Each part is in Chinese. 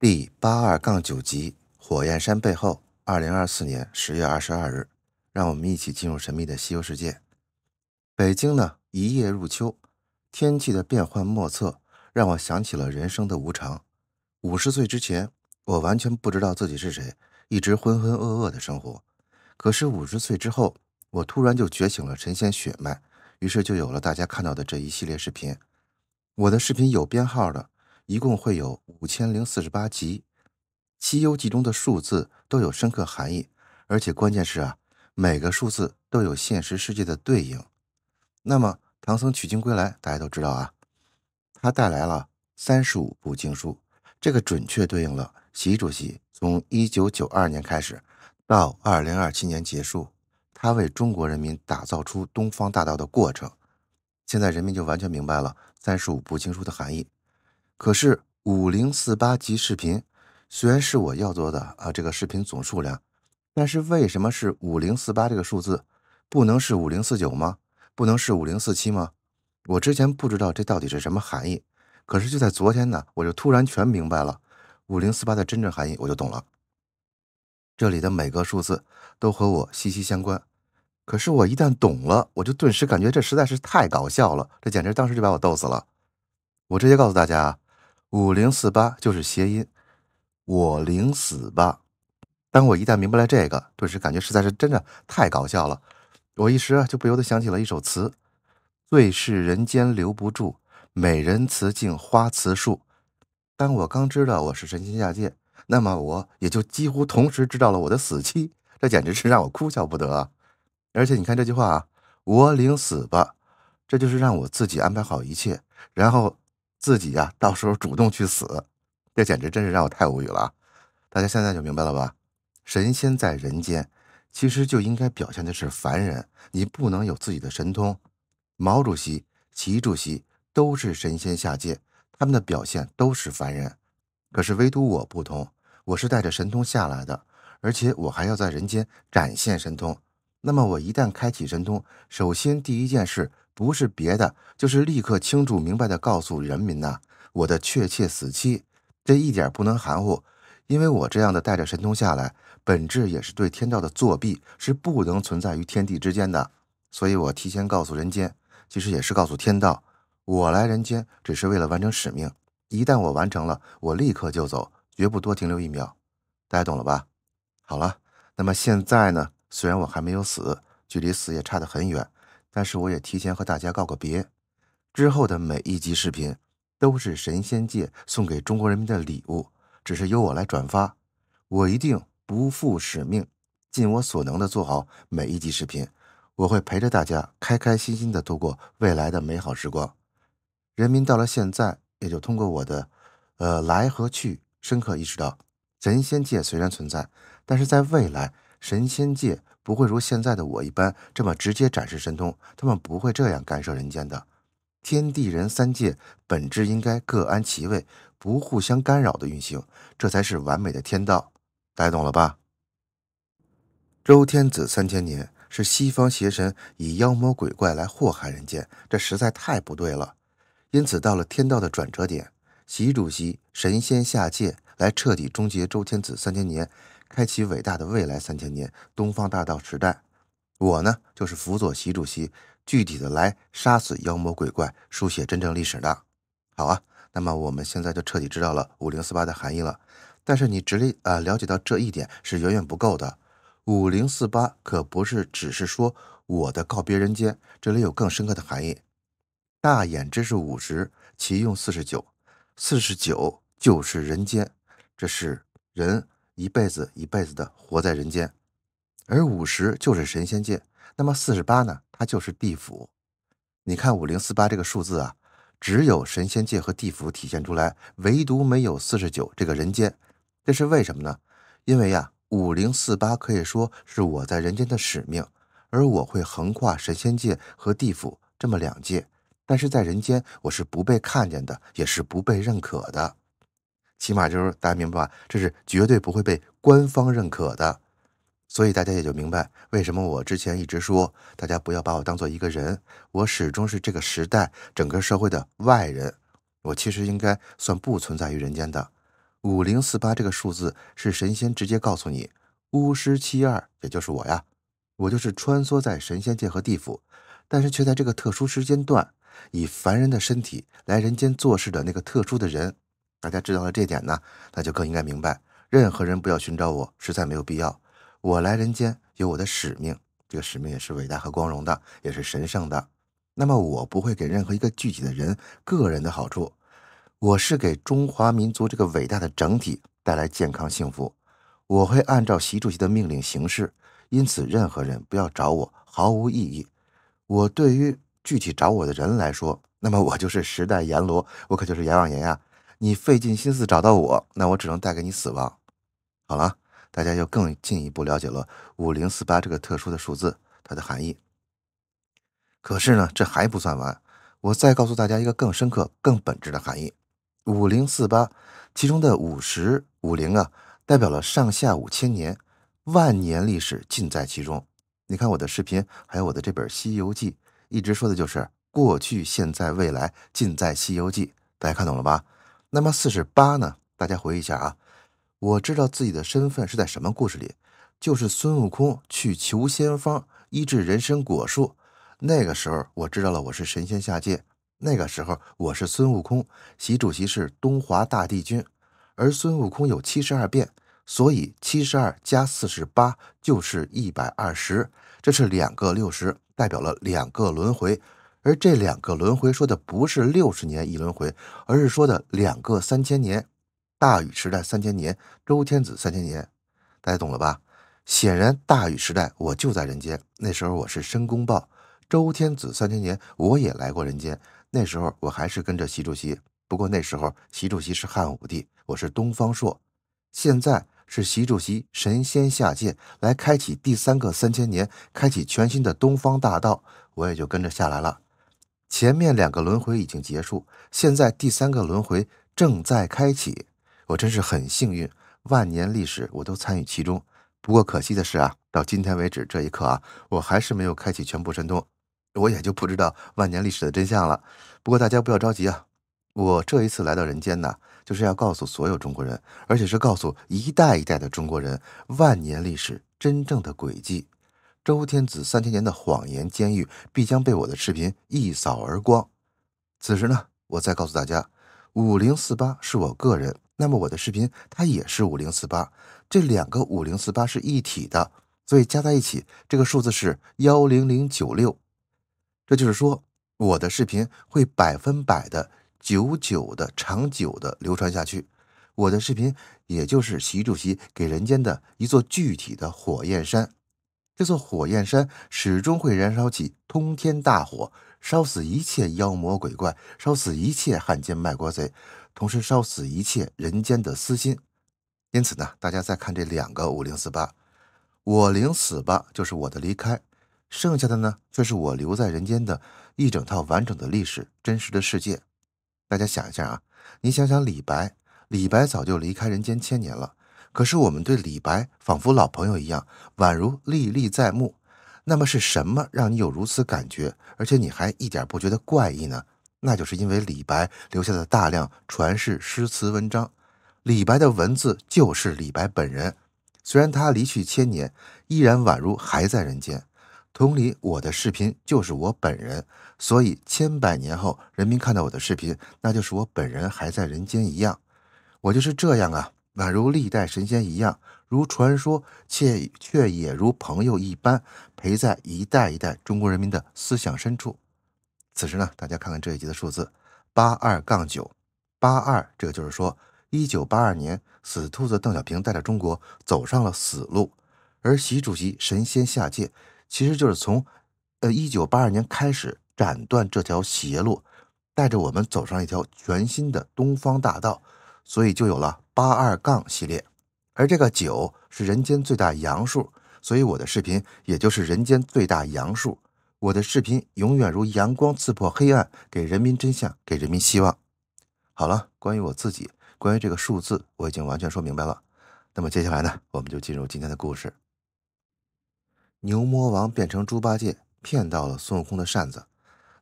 第八二杠九集《火焰山背后》，二零二四年十月二十二日，让我们一起进入神秘的西游世界。北京呢，一夜入秋，天气的变幻莫测，让我想起了人生的无常。五十岁之前，我完全不知道自己是谁，一直浑浑噩噩的生活。可是五十岁之后，我突然就觉醒了神仙血脉，于是就有了大家看到的这一系列视频。我的视频有编号的。一共会有五千零四十八集，《西游记》中的数字都有深刻含义，而且关键是啊，每个数字都有现实世界的对应。那么，唐僧取经归来，大家都知道啊，他带来了三十五部经书，这个准确对应了习主席从一九九二年开始到二零二七年结束，他为中国人民打造出东方大道的过程。现在，人民就完全明白了三十五部经书的含义。可是五零四八级视频虽然是我要做的啊，这个视频总数量，但是为什么是五零四八这个数字，不能是五零四九吗？不能是五零四七吗？我之前不知道这到底是什么含义，可是就在昨天呢，我就突然全明白了五零四八的真正含义，我就懂了。这里的每个数字都和我息息相关，可是我一旦懂了，我就顿时感觉这实在是太搞笑了，这简直当时就把我逗死了。我直接告诉大家。五零四八就是谐音，我临死吧。当我一旦明白了这个，顿时感觉实在是真的太搞笑了。我一时啊就不由得想起了一首词：“最是人间留不住，美人辞镜花辞树。”当我刚知道我是神仙下界，那么我也就几乎同时知道了我的死期。这简直是让我哭笑不得。啊！而且你看这句话啊，“我临死吧”，这就是让我自己安排好一切，然后。自己呀，到时候主动去死，这简直真是让我太无语了。大家现在就明白了吧？神仙在人间，其实就应该表现的是凡人。你不能有自己的神通。毛主席、习主席都是神仙下界，他们的表现都是凡人。可是唯独我不同，我是带着神通下来的，而且我还要在人间展现神通。那么我一旦开启神通，首先第一件事。不是别的，就是立刻清楚明白地告诉人民呐，我的确切死期，这一点不能含糊，因为我这样的带着神通下来，本质也是对天道的作弊，是不能存在于天地之间的。所以我提前告诉人间，其实也是告诉天道，我来人间只是为了完成使命，一旦我完成了，我立刻就走，绝不多停留一秒。大家懂了吧？好了，那么现在呢？虽然我还没有死，距离死也差得很远。但是我也提前和大家告个别，之后的每一集视频都是神仙界送给中国人民的礼物，只是由我来转发。我一定不负使命，尽我所能的做好每一集视频。我会陪着大家开开心心的度过未来的美好时光。人民到了现在，也就通过我的，呃，来和去，深刻意识到神仙界虽然存在，但是在未来神仙界。不会如现在的我一般这么直接展示神通，他们不会这样干涉人间的。天地人三界本质应该各安其位，不互相干扰的运行，这才是完美的天道。家懂了吧？周天子三千年是西方邪神以妖魔鬼怪来祸害人间，这实在太不对了。因此到了天道的转折点，习主席神仙下界来彻底终结周天子三千年。开启伟大的未来三千年，东方大道时代。我呢，就是辅佐习主席，具体的来杀死妖魔鬼怪，书写真正历史的。好啊，那么我们现在就彻底知道了五零四八的含义了。但是你只了啊了解到这一点是远远不够的。五零四八可不是只是说我的告别人间，这里有更深刻的含义。大眼之是五十，其用四十九，四十九就是人间，这是人。一辈子一辈子的活在人间，而五十就是神仙界，那么四十八呢？它就是地府。你看五零四八这个数字啊，只有神仙界和地府体现出来，唯独没有四十九这个人间，这是为什么呢？因为呀，五零四八可以说是我在人间的使命，而我会横跨神仙界和地府这么两界，但是在人间我是不被看见的，也是不被认可的。起码就是大家明白，吧？这是绝对不会被官方认可的，所以大家也就明白为什么我之前一直说，大家不要把我当做一个人，我始终是这个时代整个社会的外人，我其实应该算不存在于人间的。五零四八这个数字是神仙直接告诉你，巫师七二，也就是我呀，我就是穿梭在神仙界和地府，但是却在这个特殊时间段，以凡人的身体来人间做事的那个特殊的人。大家知道了这点呢，那就更应该明白，任何人不要寻找我，实在没有必要。我来人间有我的使命，这个使命也是伟大和光荣的，也是神圣的。那么我不会给任何一个具体的人个人的好处，我是给中华民族这个伟大的整体带来健康幸福。我会按照习主席的命令行事，因此任何人不要找我毫无意义。我对于具体找我的人来说，那么我就是时代阎罗，我可就是阎王爷呀。你费尽心思找到我，那我只能带给你死亡。好了，大家又更进一步了解了五零四八这个特殊的数字它的含义。可是呢，这还不算完，我再告诉大家一个更深刻、更本质的含义：五零四八其中的五十五零啊，代表了上下五千年，万年历史尽在其中。你看我的视频，还有我的这本《西游记》，一直说的就是过去、现在、未来尽在《西游记》，大家看懂了吧？那么四十八呢？大家回忆一下啊！我知道自己的身份是在什么故事里？就是孙悟空去求仙方医治人参果树，那个时候我知道了我是神仙下界。那个时候我是孙悟空，习主席是东华大帝君，而孙悟空有七十二变，所以七十二加四十八就是一百二十，这是两个六十，代表了两个轮回。而这两个轮回说的不是六十年一轮回，而是说的两个三千年，大禹时代三千年，周天子三千年，大家懂了吧？显然大禹时代我就在人间，那时候我是申公豹；周天子三千年我也来过人间，那时候我还是跟着习主席，不过那时候习主席是汉武帝，我是东方朔。现在是习主席神仙下界来开启第三个三千年，开启全新的东方大道，我也就跟着下来了。前面两个轮回已经结束，现在第三个轮回正在开启。我真是很幸运，万年历史我都参与其中。不过可惜的是啊，到今天为止这一刻啊，我还是没有开启全部神通，我也就不知道万年历史的真相了。不过大家不要着急啊，我这一次来到人间呢，就是要告诉所有中国人，而且是告诉一代一代的中国人，万年历史真正的轨迹。周天子三千年的谎言监狱必将被我的视频一扫而光。此时呢，我再告诉大家，五零四八是我个人，那么我的视频它也是五零四八，这两个五零四八是一体的，所以加在一起，这个数字是幺零零九六。这就是说，我的视频会百分百的、久久的、长久的流传下去。我的视频也就是习主席给人间的一座具体的火焰山。这座火焰山始终会燃烧起通天大火，烧死一切妖魔鬼怪，烧死一切汉奸卖国贼，同时烧死一切人间的私心。因此呢，大家再看这两个五零四八，我零死吧，就是我的离开，剩下的呢，却是我留在人间的一整套完整的历史、真实的世界。大家想一下啊，你想想李白，李白早就离开人间千年了。可是我们对李白仿佛老朋友一样，宛如历历在目。那么是什么让你有如此感觉，而且你还一点不觉得怪异呢？那就是因为李白留下的大量传世诗词文章，李白的文字就是李白本人。虽然他离去千年，依然宛如还在人间。同理，我的视频就是我本人，所以千百年后人民看到我的视频，那就是我本人还在人间一样。我就是这样啊。宛如历代神仙一样，如传说，却却也如朋友一般，陪在一代一代中国人民的思想深处。此时呢，大家看看这一集的数字，八二杠九，八二，这个就是说，一九八二年，死兔子邓小平带着中国走上了死路，而习主席神仙下界，其实就是从，呃，一九八二年开始斩断这条邪路，带着我们走上一条全新的东方大道。所以就有了八二杠系列，而这个九是人间最大阳数，所以我的视频也就是人间最大阳数。我的视频永远如阳光刺破黑暗，给人民真相，给人民希望。好了，关于我自己，关于这个数字，我已经完全说明白了。那么接下来呢，我们就进入今天的故事。牛魔王变成猪八戒，骗到了孙悟空的扇子。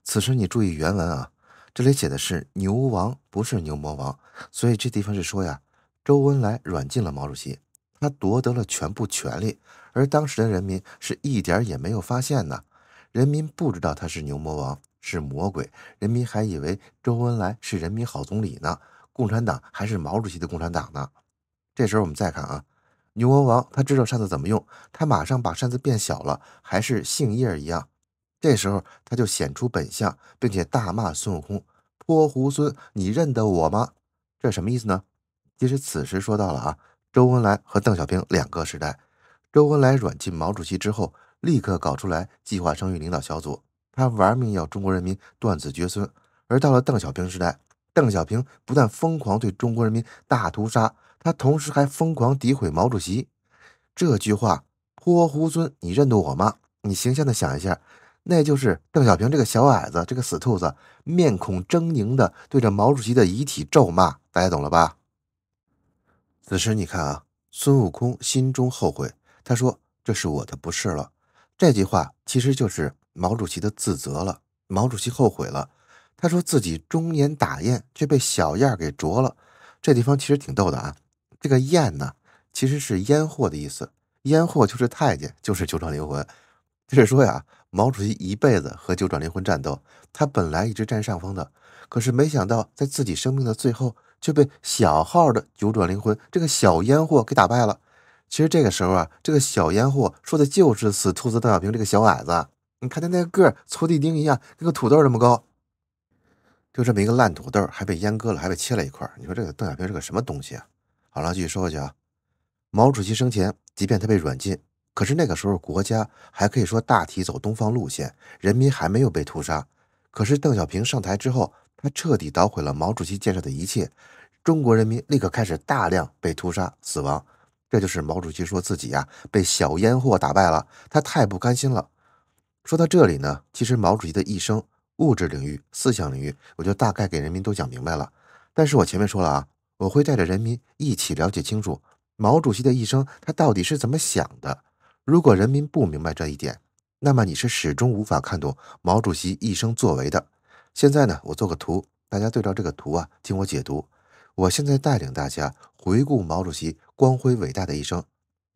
此时你注意原文啊，这里写的是牛王，不是牛魔王。所以这地方是说呀，周恩来软禁了毛主席，他夺得了全部权力，而当时的人民是一点也没有发现呢。人民不知道他是牛魔王，是魔鬼，人民还以为周恩来是人民好总理呢。共产党还是毛主席的共产党呢。这时候我们再看啊，牛魔王他知道扇子怎么用，他马上把扇子变小了，还是杏叶儿一样。这时候他就显出本相，并且大骂孙悟空：“泼猢狲，你认得我吗？”这什么意思呢？其实此时说到了啊，周恩来和邓小平两个时代。周恩来软禁毛主席之后，立刻搞出来计划生育领导小组，他玩命要中国人民断子绝孙。而到了邓小平时代，邓小平不但疯狂对中国人民大屠杀，他同时还疯狂诋毁毛主席。这句话“泼胡孙”，你认得我吗？你形象的想一下，那就是邓小平这个小矮子，这个死兔子，面孔狰狞的对着毛主席的遗体咒骂。大家懂了吧？此时你看啊，孙悟空心中后悔，他说：“这是我的不是了。”这句话其实就是毛主席的自责了。毛主席后悔了，他说自己终年打雁，却被小燕儿给啄了。这地方其实挺逗的啊。这个“燕”呢，其实是“烟货”的意思，“烟货”就是太监，就是九转灵魂。就是说呀，毛主席一辈子和九转灵魂战斗，他本来一直占上风的，可是没想到在自己生命的最后。却被小号的九转灵魂这个小烟货给打败了。其实这个时候啊，这个小烟货说的就是死兔子邓小平这个小矮子。你看他那个个搓地丁一样，跟个土豆那么高，就这么一个烂土豆还被阉割了，还被切了一块。你说这个邓小平是个什么东西啊？好了，继续说下去啊。毛主席生前，即便他被软禁，可是那个时候国家还可以说大体走东方路线，人民还没有被屠杀。可是邓小平上台之后，他彻底捣毁了毛主席建设的一切。中国人民立刻开始大量被屠杀死亡，这就是毛主席说自己呀被小烟货打败了，他太不甘心了。说到这里呢，其实毛主席的一生，物质领域、思想领域，我就大概给人民都讲明白了。但是我前面说了啊，我会带着人民一起了解清楚毛主席的一生，他到底是怎么想的。如果人民不明白这一点，那么你是始终无法看懂毛主席一生作为的。现在呢，我做个图，大家对照这个图啊，听我解读。我现在带领大家回顾毛主席光辉伟大的一生，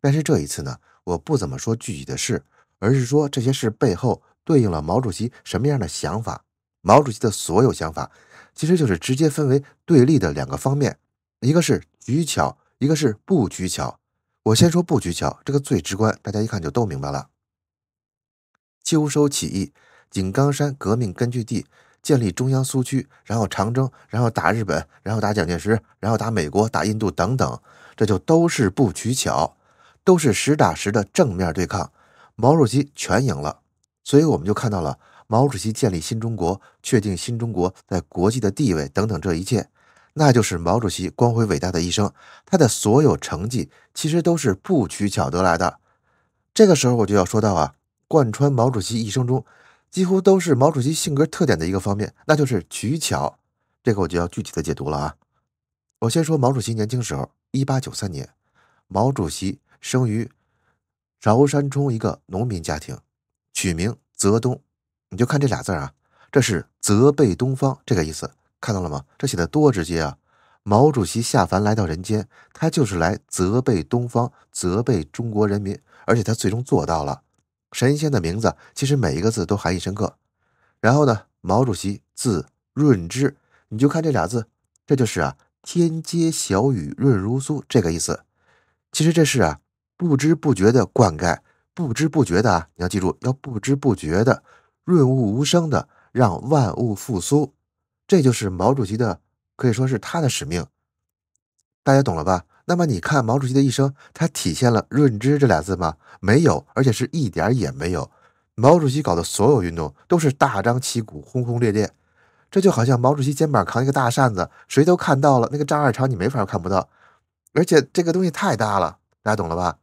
但是这一次呢，我不怎么说具体的事，而是说这些事背后对应了毛主席什么样的想法。毛主席的所有想法，其实就是直接分为对立的两个方面，一个是取巧，一个是不取巧。我先说不取巧，这个最直观，大家一看就都明白了。秋收起义，井冈山革命根据地。建立中央苏区，然后长征，然后打日本，然后打蒋介石，然后打美国、打印度等等，这就都是不取巧，都是实打实的正面对抗。毛主席全赢了，所以我们就看到了毛主席建立新中国、确定新中国在国际的地位等等这一切，那就是毛主席光辉伟大的一生。他的所有成绩其实都是不取巧得来的。这个时候我就要说到啊，贯穿毛主席一生中。几乎都是毛主席性格特点的一个方面，那就是取巧。这个我就要具体的解读了啊！我先说毛主席年轻时候，一八九三年，毛主席生于韶山冲一个农民家庭，取名泽东。你就看这俩字啊，这是责备东方这个意思，看到了吗？这写的多直接啊！毛主席下凡来到人间，他就是来责备东方，责备中国人民，而且他最终做到了。神仙的名字其实每一个字都含义深刻，然后呢，毛主席字润之，你就看这俩字，这就是啊，天街小雨润如酥这个意思。其实这是啊，不知不觉的灌溉，不知不觉的啊，你要记住，要不知不觉的润物无声的让万物复苏，这就是毛主席的，可以说是他的使命。大家懂了吧？那么你看毛主席的一生，他体现了“润之”这俩字吗？没有，而且是一点也没有。毛主席搞的所有运动都是大张旗鼓、轰轰烈烈，这就好像毛主席肩膀扛一个大扇子，谁都看到了。那个张二超，你没法看不到，而且这个东西太大了，大家懂了吧？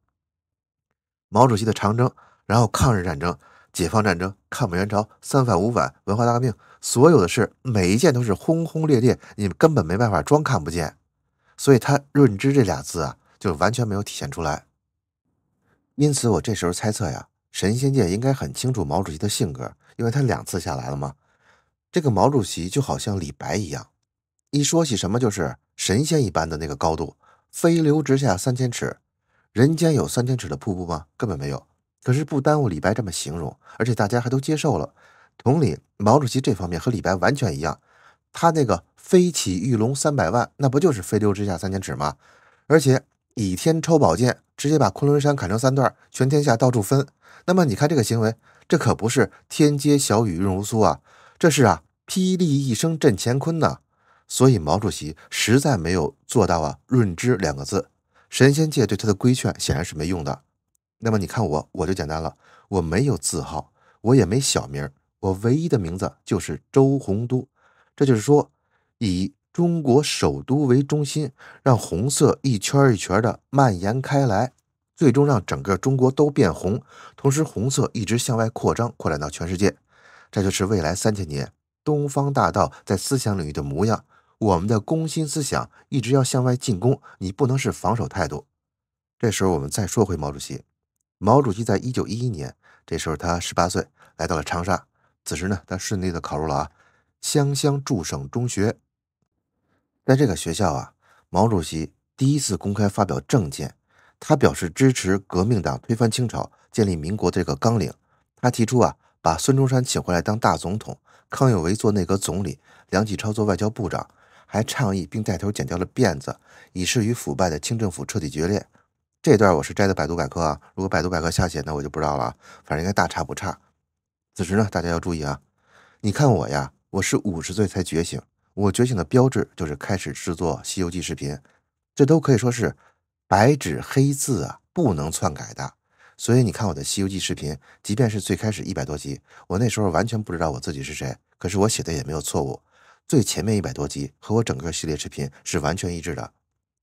毛主席的长征，然后抗日战争、解放战争、抗美援朝、三反五反、文化大革命，所有的事，每一件都是轰轰烈烈，你根本没办法装看不见。所以他“润之”这俩字啊，就完全没有体现出来。因此，我这时候猜测呀，神仙界应该很清楚毛主席的性格，因为他两次下来了嘛。这个毛主席就好像李白一样，一说起什么就是神仙一般的那个高度，“飞流直下三千尺”，人间有三千尺的瀑布吗？根本没有。可是不耽误李白这么形容，而且大家还都接受了。同理，毛主席这方面和李白完全一样，他那个。飞起玉龙三百万，那不就是飞流直下三千尺吗？而且倚天抽宝剑，直接把昆仑山砍成三段，全天下到处分。那么你看这个行为，这可不是天阶小雨润如酥啊，这是啊，霹雳一声震乾坤呐。所以毛主席实在没有做到啊“润之”两个字，神仙界对他的规劝显然是没用的。那么你看我，我就简单了，我没有字号，我也没小名，我唯一的名字就是周洪都。这就是说。以中国首都为中心，让红色一圈一圈的蔓延开来，最终让整个中国都变红。同时，红色一直向外扩张，扩展到全世界。这就是未来三千年东方大道在思想领域的模样。我们的攻心思想一直要向外进攻，你不能是防守态度。这时候，我们再说回毛主席。毛主席在一九一一年，这时候他十八岁，来到了长沙。此时呢，他顺利的考入了啊湘乡驻省中学。在这个学校啊，毛主席第一次公开发表政见，他表示支持革命党推翻清朝、建立民国这个纲领。他提出啊，把孙中山请回来当大总统，康有为做内阁总理，梁启超做外交部长，还倡议并带头剪掉了辫子，以示与腐败的清政府彻底决裂。这段我是摘的百度百科啊，如果百度百科下写那我就不知道了，反正应该大差不差。此时呢，大家要注意啊，你看我呀，我是五十岁才觉醒。我觉醒的标志就是开始制作《西游记》视频，这都可以说是白纸黑字啊，不能篡改的。所以你看我的《西游记》视频，即便是最开始一百多集，我那时候完全不知道我自己是谁，可是我写的也没有错误。最前面一百多集和我整个系列视频是完全一致的。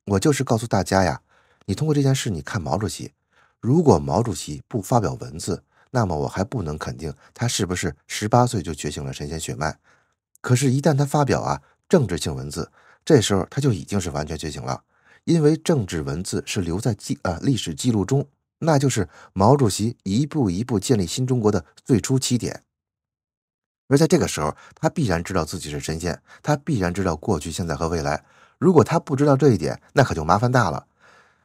我就是告诉大家呀，你通过这件事，你看毛主席。如果毛主席不发表文字，那么我还不能肯定他是不是十八岁就觉醒了神仙血脉。可是，一旦他发表啊政治性文字，这时候他就已经是完全觉醒了，因为政治文字是留在记啊历史记录中，那就是毛主席一步一步建立新中国的最初起点。而在这个时候，他必然知道自己是神仙，他必然知道过去、现在和未来。如果他不知道这一点，那可就麻烦大了。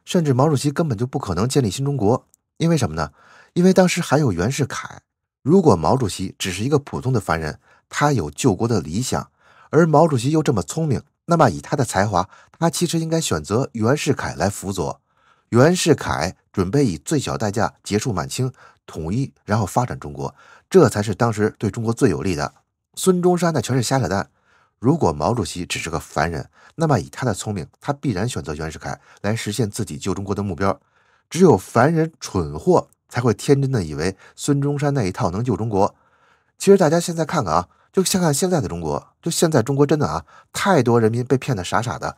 甚至毛主席根本就不可能建立新中国，因为什么呢？因为当时还有袁世凯。如果毛主席只是一个普通的凡人，他有救国的理想，而毛主席又这么聪明，那么以他的才华，他其实应该选择袁世凯来辅佐。袁世凯准备以最小代价结束满清统一，然后发展中国，这才是当时对中国最有利的。孙中山那全是瞎扯淡。如果毛主席只是个凡人，那么以他的聪明，他必然选择袁世凯来实现自己救中国的目标。只有凡人蠢货才会天真的以为孙中山那一套能救中国。其实大家现在看看啊。就看看现在的中国，就现在中国真的啊，太多人民被骗的傻傻的。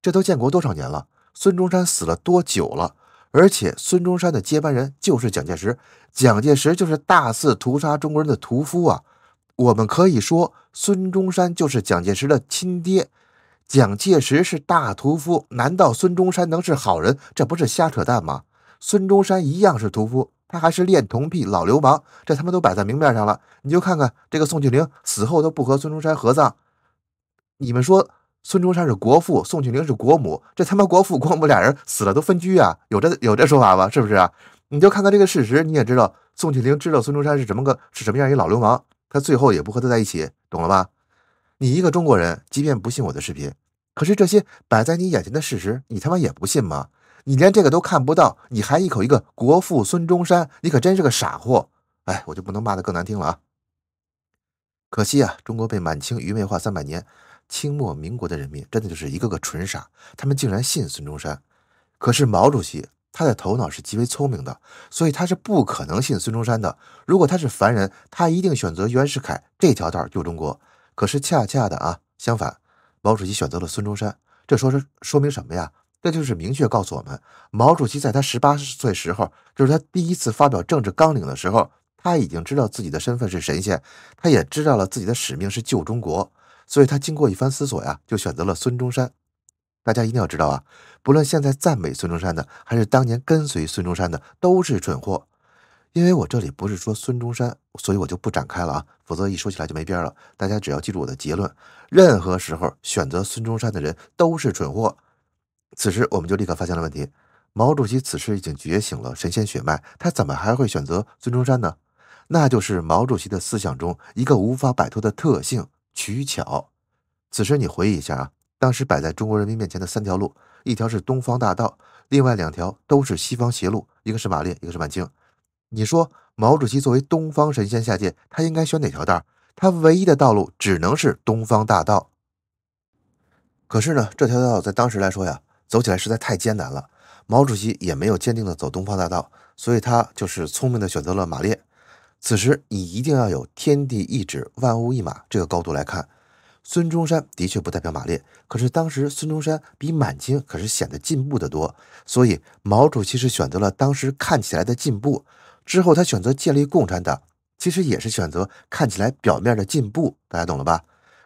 这都建国多少年了？孙中山死了多久了？而且孙中山的接班人就是蒋介石，蒋介石就是大肆屠杀中国人的屠夫啊！我们可以说，孙中山就是蒋介石的亲爹，蒋介石是大屠夫，难道孙中山能是好人？这不是瞎扯淡吗？孙中山一样是屠夫。他还是恋童癖老流氓，这他妈都摆在明面上了。你就看看这个宋庆龄死后都不和孙中山合葬，你们说孙中山是国父，宋庆龄是国母，这他妈国父国母俩人死了都分居啊？有这有这说法吧？是不是啊？你就看看这个事实，你也知道宋庆龄知道孙中山是什么个是什么样一老流氓，他最后也不和他在一起，懂了吧？你一个中国人，即便不信我的视频，可是这些摆在你眼前的事实，你他妈也不信吗？你连这个都看不到，你还一口一个国父孙中山，你可真是个傻货！哎，我就不能骂得更难听了啊。可惜啊，中国被满清愚昧化三百年，清末民国的人民真的就是一个个纯傻，他们竟然信孙中山。可是毛主席他的头脑是极为聪明的，所以他是不可能信孙中山的。如果他是凡人，他一定选择袁世凯这条道救中国。可是恰恰的啊，相反，毛主席选择了孙中山，这说是说明什么呀？这就是明确告诉我们，毛主席在他十八岁时候，就是他第一次发表政治纲领的时候，他已经知道自己的身份是神仙，他也知道了自己的使命是救中国，所以他经过一番思索呀，就选择了孙中山。大家一定要知道啊，不论现在赞美孙中山的，还是当年跟随孙中山的，都是蠢货。因为我这里不是说孙中山，所以我就不展开了啊，否则一说起来就没边了。大家只要记住我的结论：，任何时候选择孙中山的人都是蠢货。此时我们就立刻发现了问题：毛主席此时已经觉醒了神仙血脉，他怎么还会选择孙中山呢？那就是毛主席的思想中一个无法摆脱的特性——取巧。此时你回忆一下啊，当时摆在中国人民面前的三条路，一条是东方大道，另外两条都是西方邪路，一个是马列，一个是满清。你说毛主席作为东方神仙下界，他应该选哪条道？他唯一的道路只能是东方大道。可是呢，这条道在当时来说呀。走起来实在太艰难了，毛主席也没有坚定的走东方大道，所以他就是聪明的选择了马列。此时你一定要有天地一指，万物一马这个高度来看，孙中山的确不代表马列，可是当时孙中山比满清可是显得进步的多，所以毛主席是选择了当时看起来的进步。之后他选择建立共产党，其实也是选择看起来表面的进步，大家懂了吧？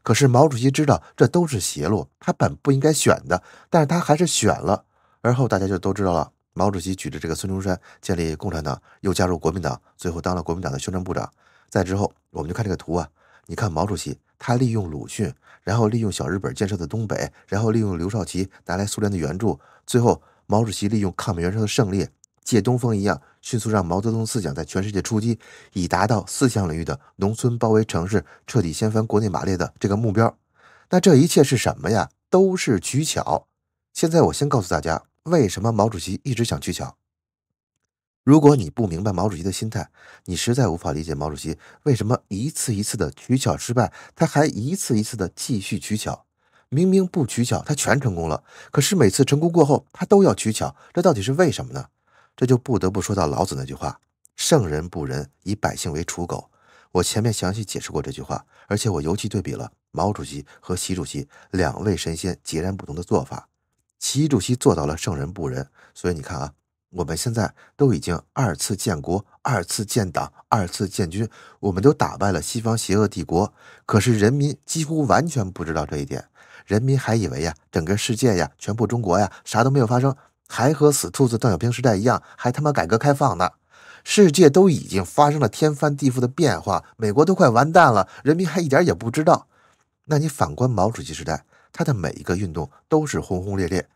可是毛主席知道这都是邪路，他本不应该选的，但是他还是选了。而后大家就都知道了，毛主席举着这个孙中山建立共产党，又加入国民党，最后当了国民党的宣传部长。再之后，我们就看这个图啊，你看毛主席，他利用鲁迅，然后利用小日本建设的东北，然后利用刘少奇拿来苏联的援助，最后毛主席利用抗美援朝的胜利。借东风一样，迅速让毛泽东思想在全世界出击，以达到四项领域的农村包围城市，彻底掀翻国内马列的这个目标。那这一切是什么呀？都是取巧。现在我先告诉大家，为什么毛主席一直想取巧。如果你不明白毛主席的心态，你实在无法理解毛主席为什么一次一次的取巧失败，他还一次一次的继续取巧。明明不取巧，他全成功了。可是每次成功过后，他都要取巧，这到底是为什么呢？这就不得不说到老子那句话：“圣人不仁，以百姓为刍狗。”我前面详细解释过这句话，而且我尤其对比了毛主席和习主席两位神仙截然不同的做法。习主席做到了圣人不仁，所以你看啊，我们现在都已经二次建国、二次建党、二次建军，我们都打败了西方邪恶帝国，可是人民几乎完全不知道这一点，人民还以为呀，整个世界呀，全部中国呀，啥都没有发生。还和死兔子邓小平时代一样，还他妈改革开放呢！世界都已经发生了天翻地覆的变化，美国都快完蛋了，人民还一点也不知道。那你反观毛主席时代，他的每一个运动都是轰轰烈烈。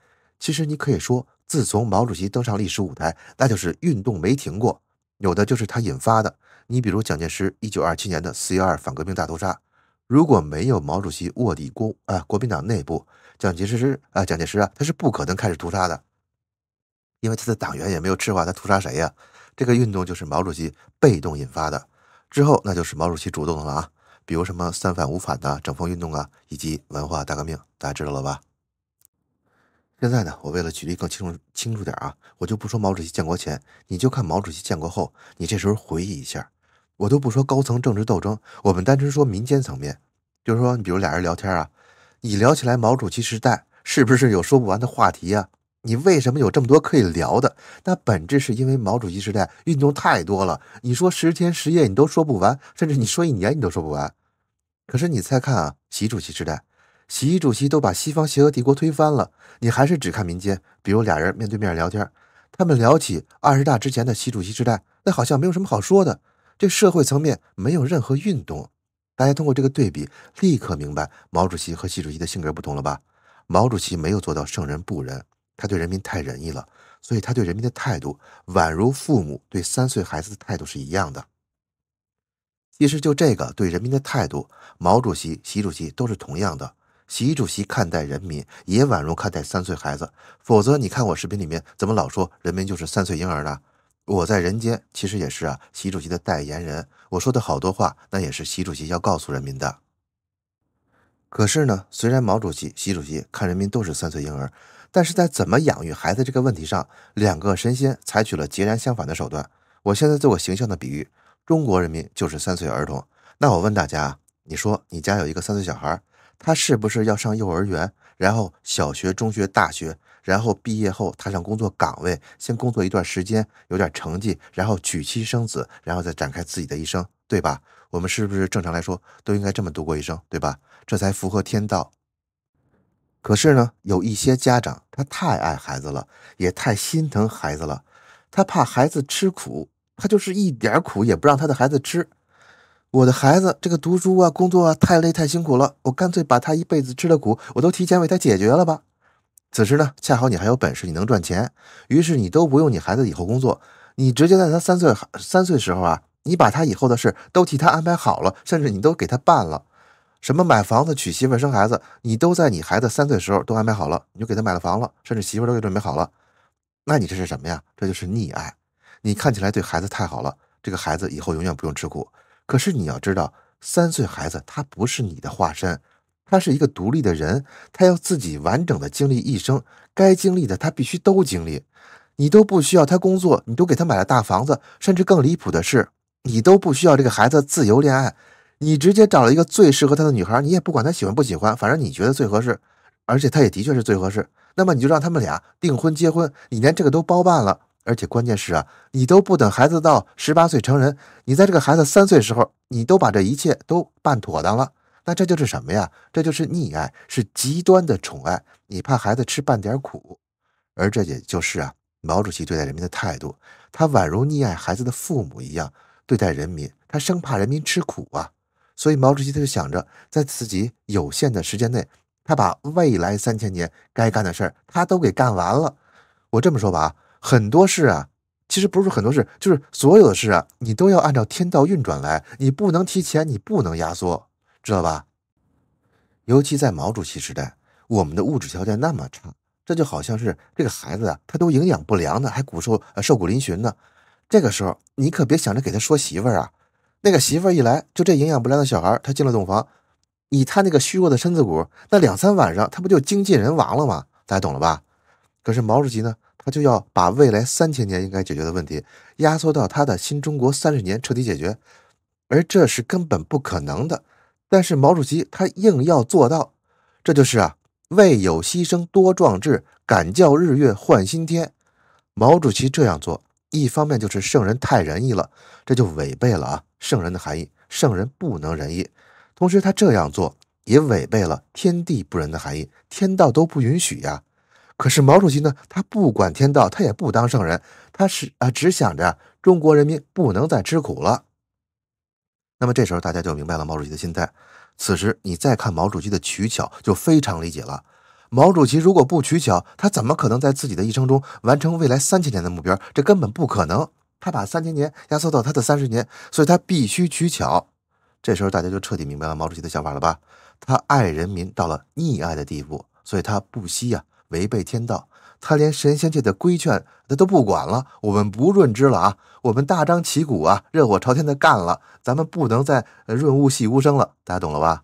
其实你可以说，自从毛主席登上历史舞台，那就是运动没停过，有的就是他引发的。你比如蒋介石一九二七年的四一二反革命大屠杀，如果没有毛主席卧底国啊国民党内部，蒋介石啊蒋介石啊他是不可能开始屠杀的。因为他的党员也没有吃瓜，他屠杀谁呀？这个运动就是毛主席被动引发的，之后那就是毛主席主动的了啊。比如什么“三反五反”呐、整风运动啊，以及文化大革命，大家知道了吧？现在呢，我为了举例更清楚清楚点啊，我就不说毛主席建国前，你就看毛主席建国后，你这时候回忆一下，我都不说高层政治斗争，我们单纯说民间层面，就是说，你比如俩人聊天啊，你聊起来毛主席时代，是不是有说不完的话题呀？你为什么有这么多可以聊的？那本质是因为毛主席时代运动太多了，你说十天十夜你都说不完，甚至你说一年你都说不完。可是你再看啊，习主席时代，习主席都把西方邪恶帝国推翻了，你还是只看民间，比如俩人面对面聊天，他们聊起二十大之前的习主席时代，那好像没有什么好说的，这社会层面没有任何运动。大家通过这个对比，立刻明白毛主席和习主席的性格不同了吧？毛主席没有做到圣人不仁。他对人民太仁义了，所以他对人民的态度宛如父母对三岁孩子的态度是一样的。其实就这个对人民的态度，毛主席、习主席都是同样的。习主席看待人民也宛如看待三岁孩子。否则，你看我视频里面怎么老说人民就是三岁婴儿呢？我在人间其实也是啊，习主席的代言人。我说的好多话，那也是习主席要告诉人民的。可是呢，虽然毛主席、习主席看人民都是三岁婴儿。但是在怎么养育孩子这个问题上，两个神仙采取了截然相反的手段。我现在做个形象的比喻，中国人民就是三岁儿童。那我问大家你说你家有一个三岁小孩，他是不是要上幼儿园，然后小学、中学、大学，然后毕业后踏上工作岗位，先工作一段时间，有点成绩，然后娶妻生子，然后再展开自己的一生，对吧？我们是不是正常来说都应该这么度过一生，对吧？这才符合天道。可是呢，有一些家长他太爱孩子了，也太心疼孩子了，他怕孩子吃苦，他就是一点苦也不让他的孩子吃。我的孩子这个读书啊、工作啊太累太辛苦了，我干脆把他一辈子吃的苦，我都提前为他解决了吧。此时呢，恰好你还有本事，你能赚钱，于是你都不用你孩子以后工作，你直接在他三岁、三岁时候啊，你把他以后的事都替他安排好了，甚至你都给他办了。什么买房子、娶媳妇、生孩子，你都在你孩子三岁时候都安排好了，你就给他买了房了，甚至媳妇都给准备好了。那你这是什么呀？这就是溺爱。你看起来对孩子太好了，这个孩子以后永远不用吃苦。可是你要知道，三岁孩子他不是你的化身，他是一个独立的人，他要自己完整的经历一生，该经历的他必须都经历。你都不需要他工作，你都给他买了大房子，甚至更离谱的是，你都不需要这个孩子自由恋爱。你直接找了一个最适合他的女孩，你也不管他喜欢不喜欢，反正你觉得最合适，而且他也的确是最合适。那么你就让他们俩订婚结婚，你连这个都包办了。而且关键是啊，你都不等孩子到十八岁成人，你在这个孩子三岁时候，你都把这一切都办妥当了。那这就是什么呀？这就是溺爱，是极端的宠爱。你怕孩子吃半点苦，而这也就是啊，毛主席对待人民的态度，他宛如溺爱孩子的父母一样对待人民，他生怕人民吃苦啊。所以毛主席他就想着，在自己有限的时间内，他把未来三千年该干的事儿，他都给干完了。我这么说吧，很多事啊，其实不是很多事，就是所有的事啊，你都要按照天道运转来，你不能提前，你不能压缩，知道吧？尤其在毛主席时代，我们的物质条件那么差，这就好像是这个孩子啊，他都营养不良的，还骨瘦瘦骨嶙峋呢。这个时候，你可别想着给他说媳妇儿啊。那个媳妇儿一来，就这营养不良的小孩，他进了洞房，以他那个虚弱的身子骨，那两三晚上，他不就精尽人亡了吗？大家懂了吧？可是毛主席呢，他就要把未来三千年应该解决的问题，压缩到他的新中国三十年彻底解决，而这是根本不可能的。但是毛主席他硬要做到，这就是啊，未有牺牲多壮志，敢叫日月换新天。毛主席这样做。一方面就是圣人太仁义了，这就违背了啊圣人的含义。圣人不能仁义，同时他这样做也违背了天地不仁的含义，天道都不允许呀。可是毛主席呢，他不管天道，他也不当圣人，他是啊只想着中国人民不能再吃苦了。那么这时候大家就明白了毛主席的心态。此时你再看毛主席的取巧，就非常理解了。毛主席如果不取巧，他怎么可能在自己的一生中完成未来三千年的目标？这根本不可能。他把三千年压缩到他的三十年，所以他必须取巧。这时候大家就彻底明白了毛主席的想法了吧？他爱人民到了溺爱的地步，所以他不惜呀违背天道，他连神仙界的规劝他都不管了。我们不润之了啊，我们大张旗鼓啊，热火朝天的干了。咱们不能再润物细无声了，大家懂了吧？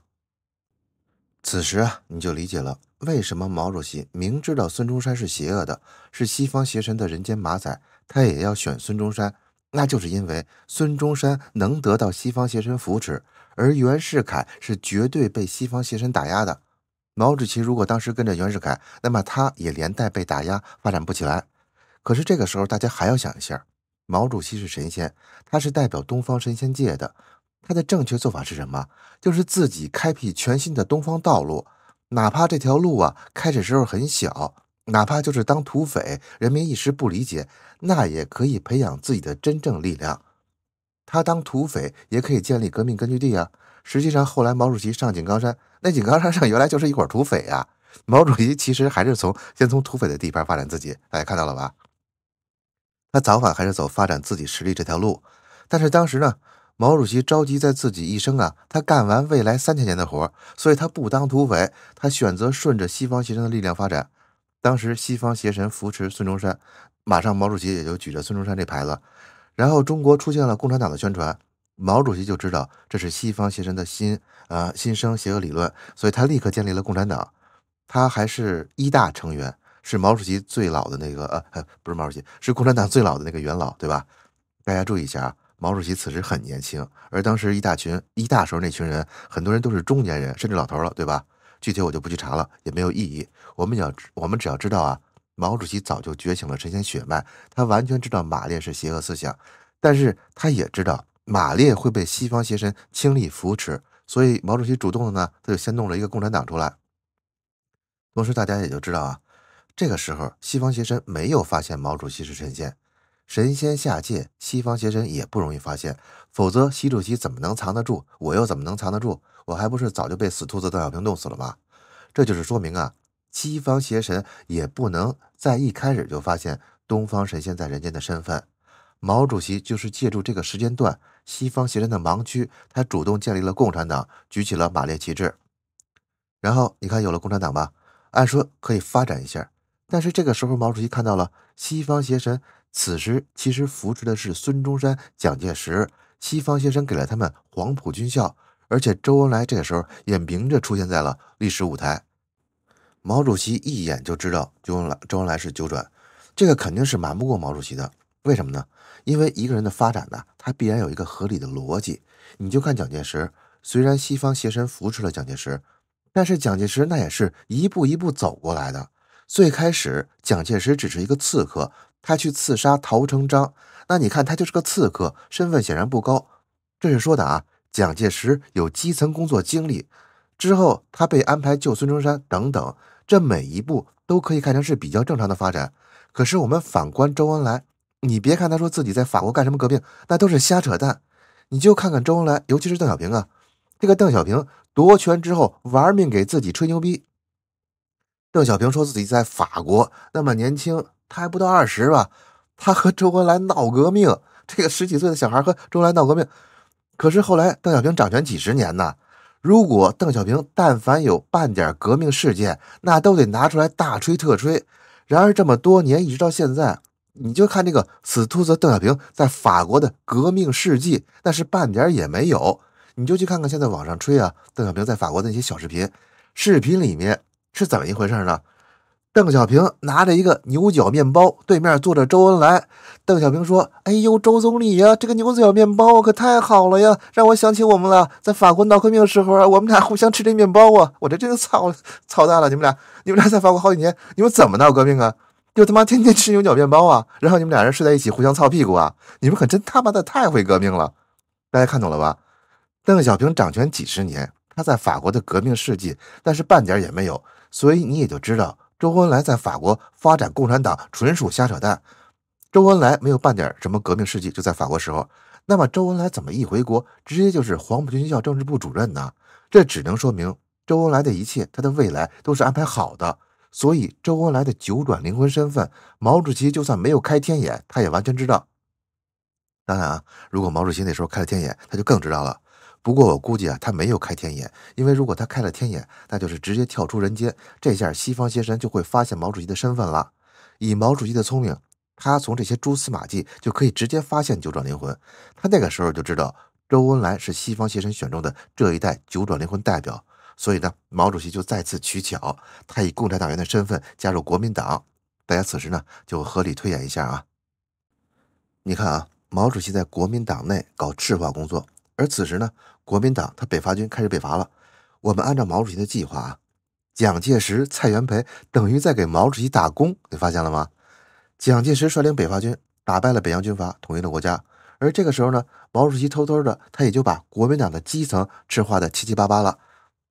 此时啊，你就理解了为什么毛主席明知道孙中山是邪恶的，是西方邪神的人间马仔，他也要选孙中山，那就是因为孙中山能得到西方邪神扶持，而袁世凯是绝对被西方邪神打压的。毛主席如果当时跟着袁世凯，那么他也连带被打压，发展不起来。可是这个时候，大家还要想一下，毛主席是神仙，他是代表东方神仙界的。他的正确做法是什么？就是自己开辟全新的东方道路，哪怕这条路啊开始时候很小，哪怕就是当土匪，人民一时不理解，那也可以培养自己的真正力量。他当土匪也可以建立革命根据地啊。实际上后来毛主席上井冈山，那井冈山上原来就是一伙土匪呀。毛主席其实还是从先从土匪的地盘发展自己，大家看到了吧？他早晚还是走发展自己实力这条路。但是当时呢？毛主席着急，在自己一生啊，他干完未来三千年的活，所以他不当土匪，他选择顺着西方邪神的力量发展。当时西方邪神扶持孙中山，马上毛主席也就举着孙中山这牌子，然后中国出现了共产党的宣传，毛主席就知道这是西方邪神的新呃新生邪恶理论，所以他立刻建立了共产党。他还是一大成员，是毛主席最老的那个呃，不是毛主席，是共产党最老的那个元老，对吧？大家注意一下啊。毛主席此时很年轻，而当时一大群一大时候那群人，很多人都是中年人，甚至老头了，对吧？具体我就不去查了，也没有意义。我们要，我们只要知道啊，毛主席早就觉醒了神仙血脉，他完全知道马列是邪恶思想，但是他也知道马列会被西方邪神倾力扶持，所以毛主席主动的呢，他就先弄了一个共产党出来。同时大家也就知道啊，这个时候西方邪神没有发现毛主席是神仙。神仙下界，西方邪神也不容易发现，否则习主席怎么能藏得住？我又怎么能藏得住？我还不是早就被死兔子邓小平弄死了吗？这就是说明啊，西方邪神也不能在一开始就发现东方神仙在人间的身份。毛主席就是借助这个时间段，西方邪神的盲区，他主动建立了共产党，举起了马列旗帜。然后你看，有了共产党吧，按说可以发展一下，但是这个时候毛主席看到了西方邪神。此时其实扶持的是孙中山、蒋介石。西方邪神给了他们黄埔军校，而且周恩来这个时候也明着出现在了历史舞台。毛主席一眼就知道周恩来，周恩来是九转，这个肯定是瞒不过毛主席的。为什么呢？因为一个人的发展呢，他必然有一个合理的逻辑。你就看蒋介石，虽然西方邪神扶持了蒋介石，但是蒋介石那也是一步一步走过来的。最开始，蒋介石只是一个刺客。他去刺杀陶成章，那你看他就是个刺客，身份显然不高。这是说的啊，蒋介石有基层工作经历，之后他被安排救孙中山等等，这每一步都可以看成是比较正常的发展。可是我们反观周恩来，你别看他说自己在法国干什么革命，那都是瞎扯淡。你就看看周恩来，尤其是邓小平啊，这个邓小平夺权之后玩命给自己吹牛逼。邓小平说自己在法国那么年轻。他还不到二十吧，他和周恩来闹革命，这个十几岁的小孩和周恩来闹革命。可是后来邓小平掌权几十年呢，如果邓小平但凡有半点革命事件，那都得拿出来大吹特吹。然而这么多年一直到现在，你就看这个死兔子邓小平在法国的革命事迹，那是半点也没有。你就去看看现在网上吹啊邓小平在法国的一些小视频，视频里面是怎么一回事呢？邓小平拿着一个牛角面包，对面坐着周恩来。邓小平说：“哎呦，周总理呀，这个牛角面包可太好了呀，让我想起我们了。在法国闹革命的时候，我们俩互相吃这面包啊。我这真的操操蛋了！你们俩，你们俩在法国好几年，你们怎么闹革命啊？就他妈天天吃牛角面包啊？然后你们俩人睡在一起，互相操屁股啊？你们可真他妈的太会革命了！大家看懂了吧？邓小平掌权几十年，他在法国的革命事迹，但是半点也没有。所以你也就知道。”周恩来在法国发展共产党纯属瞎扯淡，周恩来没有半点什么革命事迹就在法国时候，那么周恩来怎么一回国直接就是黄埔军校政治部主任呢？这只能说明周恩来的一切，他的未来都是安排好的。所以周恩来的九转灵魂身份，毛主席就算没有开天眼，他也完全知道。当然啊，如果毛主席那时候开了天眼，他就更知道了。不过我估计啊，他没有开天眼，因为如果他开了天眼，那就是直接跳出人间。这下西方邪神就会发现毛主席的身份了。以毛主席的聪明，他从这些蛛丝马迹就可以直接发现九转灵魂。他那个时候就知道周恩来是西方邪神选中的这一代九转灵魂代表。所以呢，毛主席就再次取巧，他以共产党员的身份加入国民党。大家此时呢，就合理推演一下啊。你看啊，毛主席在国民党内搞赤化工作，而此时呢。国民党他北伐军开始北伐了，我们按照毛主席的计划啊，蒋介石、蔡元培等于在给毛主席打工，你发现了吗？蒋介石率领北伐军打败了北洋军阀，统一了国家，而这个时候呢，毛主席偷偷的他也就把国民党的基层赤化的七七八八了，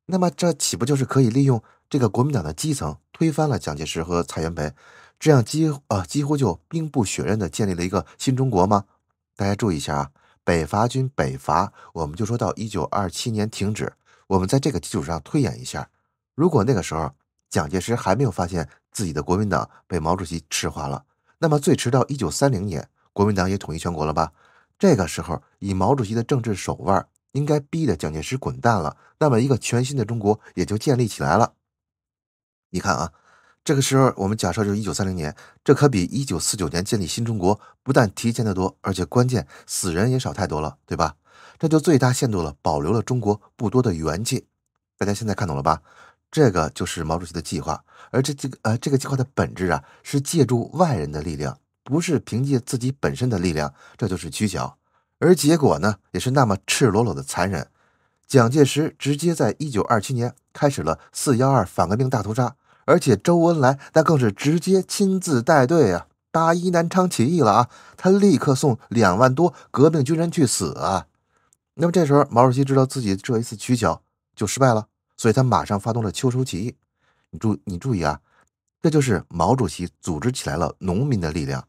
那么这岂不就是可以利用这个国民党的基层推翻了蒋介石和蔡元培，这样几啊几乎就兵不血刃的建立了一个新中国吗？大家注意一下啊。北伐军北伐，我们就说到一九二七年停止。我们在这个基础上推演一下：如果那个时候蒋介石还没有发现自己的国民党被毛主席赤化了，那么最迟到一九三零年，国民党也统一全国了吧？这个时候，以毛主席的政治手腕，应该逼得蒋介石滚蛋了。那么，一个全新的中国也就建立起来了。你看啊。这个时候，我们假设就是一九三零年，这可比一九四九年建立新中国不但提前的多，而且关键死人也少太多了，对吧？这就最大限度了保留了中国不多的元气。大家现在看懂了吧？这个就是毛主席的计划，而这这个呃这个计划的本质啊，是借助外人的力量，不是凭借自己本身的力量，这就是取巧。而结果呢，也是那么赤裸裸的残忍。蒋介石直接在一九二七年开始了四幺二反革命大屠杀。而且周恩来那更是直接亲自带队啊，大一南昌起义了啊！他立刻送两万多革命军人去死啊！那么这时候毛主席知道自己这一次取巧就失败了，所以他马上发动了秋收起义。你注你注意啊，这就是毛主席组织起来了农民的力量。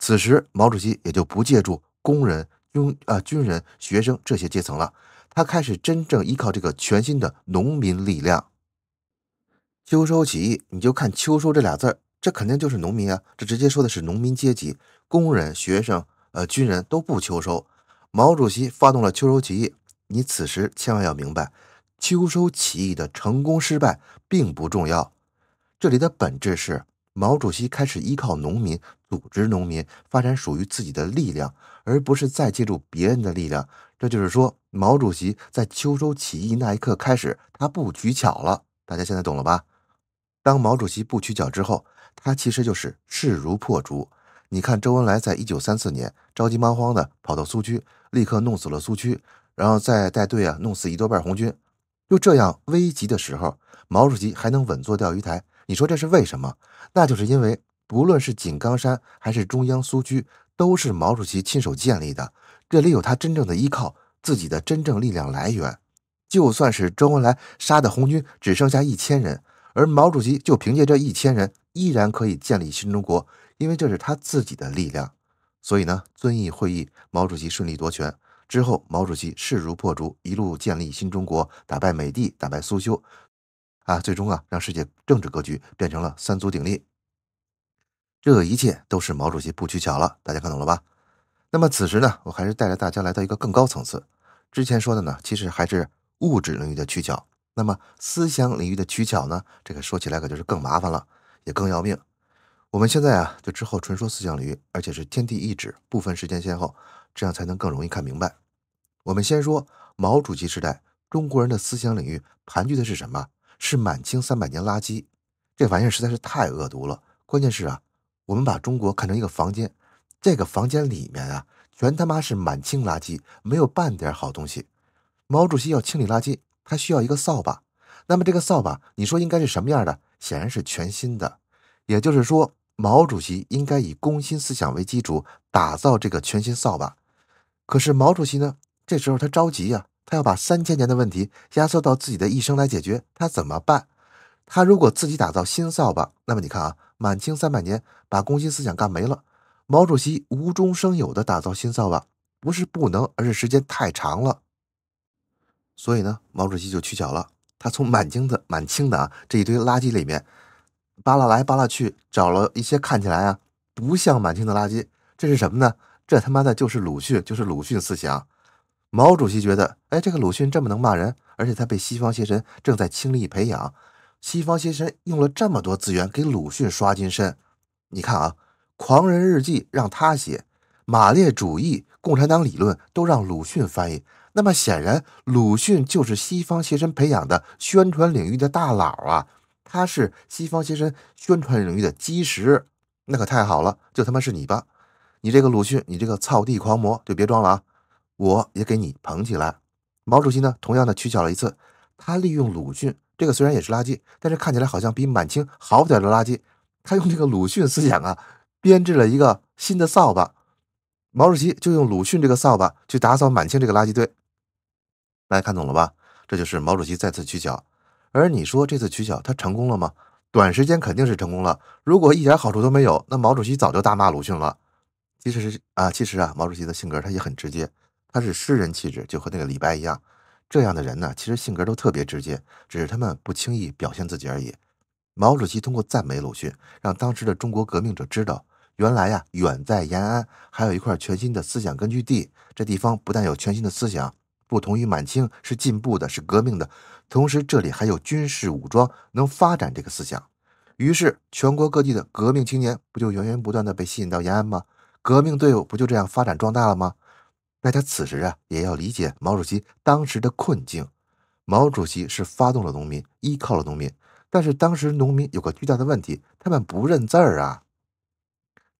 此时毛主席也就不借助工人、拥啊、军人、学生这些阶层了，他开始真正依靠这个全新的农民力量。秋收起义，你就看“秋收”这俩字儿，这肯定就是农民啊，这直接说的是农民阶级。工人、学生、呃、军人都不秋收。毛主席发动了秋收起义，你此时千万要明白，秋收起义的成功失败并不重要，这里的本质是毛主席开始依靠农民，组织农民，发展属于自己的力量，而不是再借助别人的力量。这就是说，毛主席在秋收起义那一刻开始，他不取巧了。大家现在懂了吧？当毛主席不取巧之后，他其实就是势如破竹。你看，周恩来在一九三四年着急忙慌地跑到苏区，立刻弄死了苏区，然后再带队啊，弄死一多半红军。就这样危急的时候，毛主席还能稳坐钓鱼台。你说这是为什么？那就是因为不论是井冈山还是中央苏区，都是毛主席亲手建立的，这里有他真正的依靠，自己的真正力量来源。就算是周恩来杀的红军只剩下一千人。而毛主席就凭借这一千人，依然可以建立新中国，因为这是他自己的力量。所以呢，遵义会议，毛主席顺利夺权之后，毛主席势如破竹，一路建立新中国，打败美帝，打败苏修，啊，最终啊，让世界政治格局变成了三足鼎立。这一切都是毛主席不取巧了，大家看懂了吧？那么此时呢，我还是带着大家来到一个更高层次。之前说的呢，其实还是物质领域的取巧。那么思想领域的取巧呢？这个说起来可就是更麻烦了，也更要命。我们现在啊，就之后纯说思想领域，而且是天地一指，不分时间先后，这样才能更容易看明白。我们先说毛主席时代，中国人的思想领域盘踞的是什么？是满清三百年垃圾。这玩意儿实在是太恶毒了。关键是啊，我们把中国看成一个房间，这个房间里面啊，全他妈是满清垃圾，没有半点好东西。毛主席要清理垃圾。他需要一个扫把，那么这个扫把，你说应该是什么样的？显然是全新的。也就是说，毛主席应该以工心思想为基础打造这个全新扫把。可是毛主席呢？这时候他着急呀，他要把三千年的问题压缩到自己的一生来解决，他怎么办？他如果自己打造新扫把，那么你看啊，满清三百年把工心思想干没了，毛主席无中生有的打造新扫把，不是不能，而是时间太长了。所以呢，毛主席就取巧了，他从满清的、满清的啊这一堆垃圾里面扒拉来扒拉去，找了一些看起来啊不像满清的垃圾。这是什么呢？这他妈的就是鲁迅，就是鲁迅思想。毛主席觉得，哎，这个鲁迅这么能骂人，而且他被西方邪神正在倾力培养。西方邪神用了这么多资源给鲁迅刷金身。你看啊，《狂人日记》让他写，马列主义、共产党理论都让鲁迅翻译。那么显然，鲁迅就是西方邪神培养的宣传领域的大佬啊！他是西方邪神宣传领域的基石，那可太好了，就他妈是你吧！你这个鲁迅，你这个操地狂魔，就别装了啊！我也给你捧起来。毛主席呢，同样的取巧了一次，他利用鲁迅这个虽然也是垃圾，但是看起来好像比满清好点的垃圾，他用这个鲁迅思想啊，编制了一个新的扫把。毛主席就用鲁迅这个扫把去打扫满清这个垃圾堆。大家看懂了吧？这就是毛主席再次取巧。而你说这次取巧他成功了吗？短时间肯定是成功了。如果一点好处都没有，那毛主席早就大骂鲁迅了。其实啊，其实啊，毛主席的性格他也很直接，他是诗人气质，就和那个李白一样。这样的人呢，其实性格都特别直接，只是他们不轻易表现自己而已。毛主席通过赞美鲁迅，让当时的中国革命者知道，原来呀，远在延安还有一块全新的思想根据地。这地方不但有全新的思想。不同于满清是进步的，是革命的。同时，这里还有军事武装能发展这个思想。于是，全国各地的革命青年不就源源不断的被吸引到延安吗？革命队伍不就这样发展壮大了吗？大家此时啊，也要理解毛主席当时的困境。毛主席是发动了农民，依靠了农民，但是当时农民有个巨大的问题，他们不认字儿啊。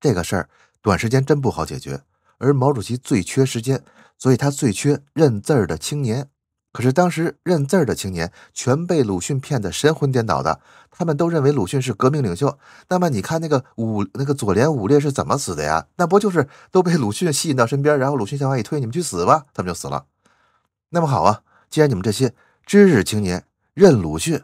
这个事儿短时间真不好解决，而毛主席最缺时间。所以他最缺认字儿的青年，可是当时认字儿的青年全被鲁迅骗得神魂颠倒的，他们都认为鲁迅是革命领袖。那么你看那个武那个左联五烈是怎么死的呀？那不就是都被鲁迅吸引到身边，然后鲁迅向外一推，你们去死吧，他们就死了。那么好啊，既然你们这些知识青年认鲁迅，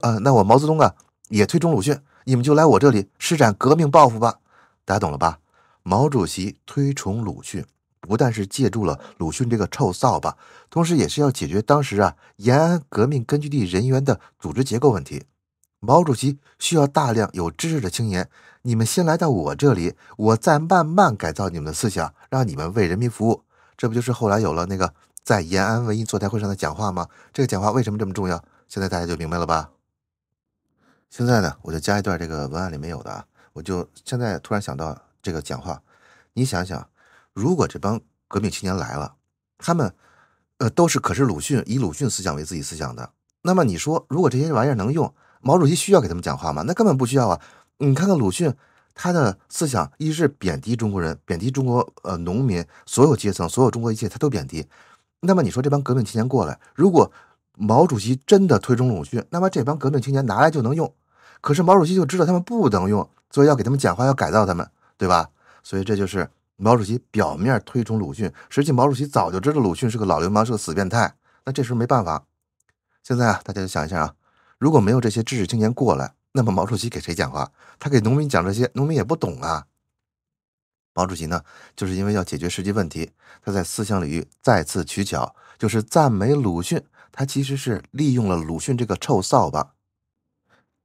啊，那我毛泽东啊也推崇鲁迅，你们就来我这里施展革命抱负吧。大家懂了吧？毛主席推崇鲁迅。不但是借助了鲁迅这个臭扫把，同时也是要解决当时啊延安革命根据地人员的组织结构问题。毛主席需要大量有知识的青年，你们先来到我这里，我再慢慢改造你们的思想，让你们为人民服务。这不就是后来有了那个在延安文艺座谈会上的讲话吗？这个讲话为什么这么重要？现在大家就明白了吧？现在呢，我就加一段这个文案里没有的啊，我就现在突然想到这个讲话，你想想。如果这帮革命青年来了，他们，呃，都是可是鲁迅以鲁迅思想为自己思想的。那么你说，如果这些玩意儿能用，毛主席需要给他们讲话吗？那根本不需要啊！你看看鲁迅，他的思想一直是贬低中国人，贬低中国呃农民，所有阶层，所有中国一切，他都贬低。那么你说这帮革命青年过来，如果毛主席真的推崇鲁迅，那么这帮革命青年拿来就能用。可是毛主席就知道他们不能用，所以要给他们讲话，要改造他们，对吧？所以这就是。毛主席表面推崇鲁迅，实际毛主席早就知道鲁迅是个老流氓，是个死变态。那这时候没办法。现在啊，大家就想一下啊，如果没有这些知识青年过来，那么毛主席给谁讲话？他给农民讲这些，农民也不懂啊。毛主席呢，就是因为要解决实际问题，他在思想领域再次取巧，就是赞美鲁迅。他其实是利用了鲁迅这个臭扫把。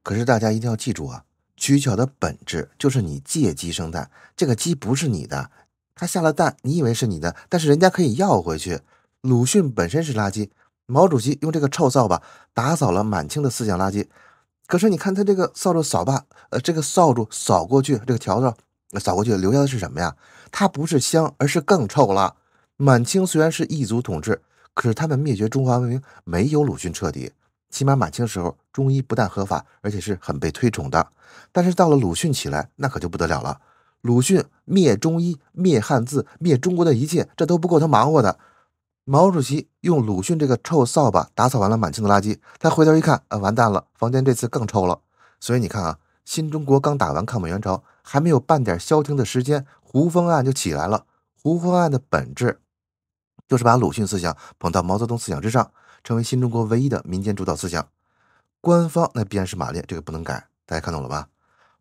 可是大家一定要记住啊，取巧的本质就是你借鸡生蛋，这个鸡不是你的。他下了蛋，你以为是你的，但是人家可以要回去。鲁迅本身是垃圾，毛主席用这个臭扫把打扫了满清的思想垃圾。可是你看他这个扫帚扫把，呃，这个扫帚扫过去，这个笤帚扫过去，留下的是什么呀？它不是香，而是更臭了。满清虽然是异族统治，可是他们灭绝中华文明没有鲁迅彻底。起码满清时候中医不但合法，而且是很被推崇的。但是到了鲁迅起来，那可就不得了了。鲁迅灭中医、灭汉字、灭中国的一切，这都不够他忙活的。毛主席用鲁迅这个臭扫把打扫完了满清的垃圾，他回头一看呃，完蛋了，房间这次更臭了。所以你看啊，新中国刚打完抗美援朝，还没有半点消停的时间，胡风案就起来了。胡风案的本质就是把鲁迅思想捧到毛泽东思想之上，成为新中国唯一的民间主导思想。官方那必然是马列，这个不能改。大家看懂了吧？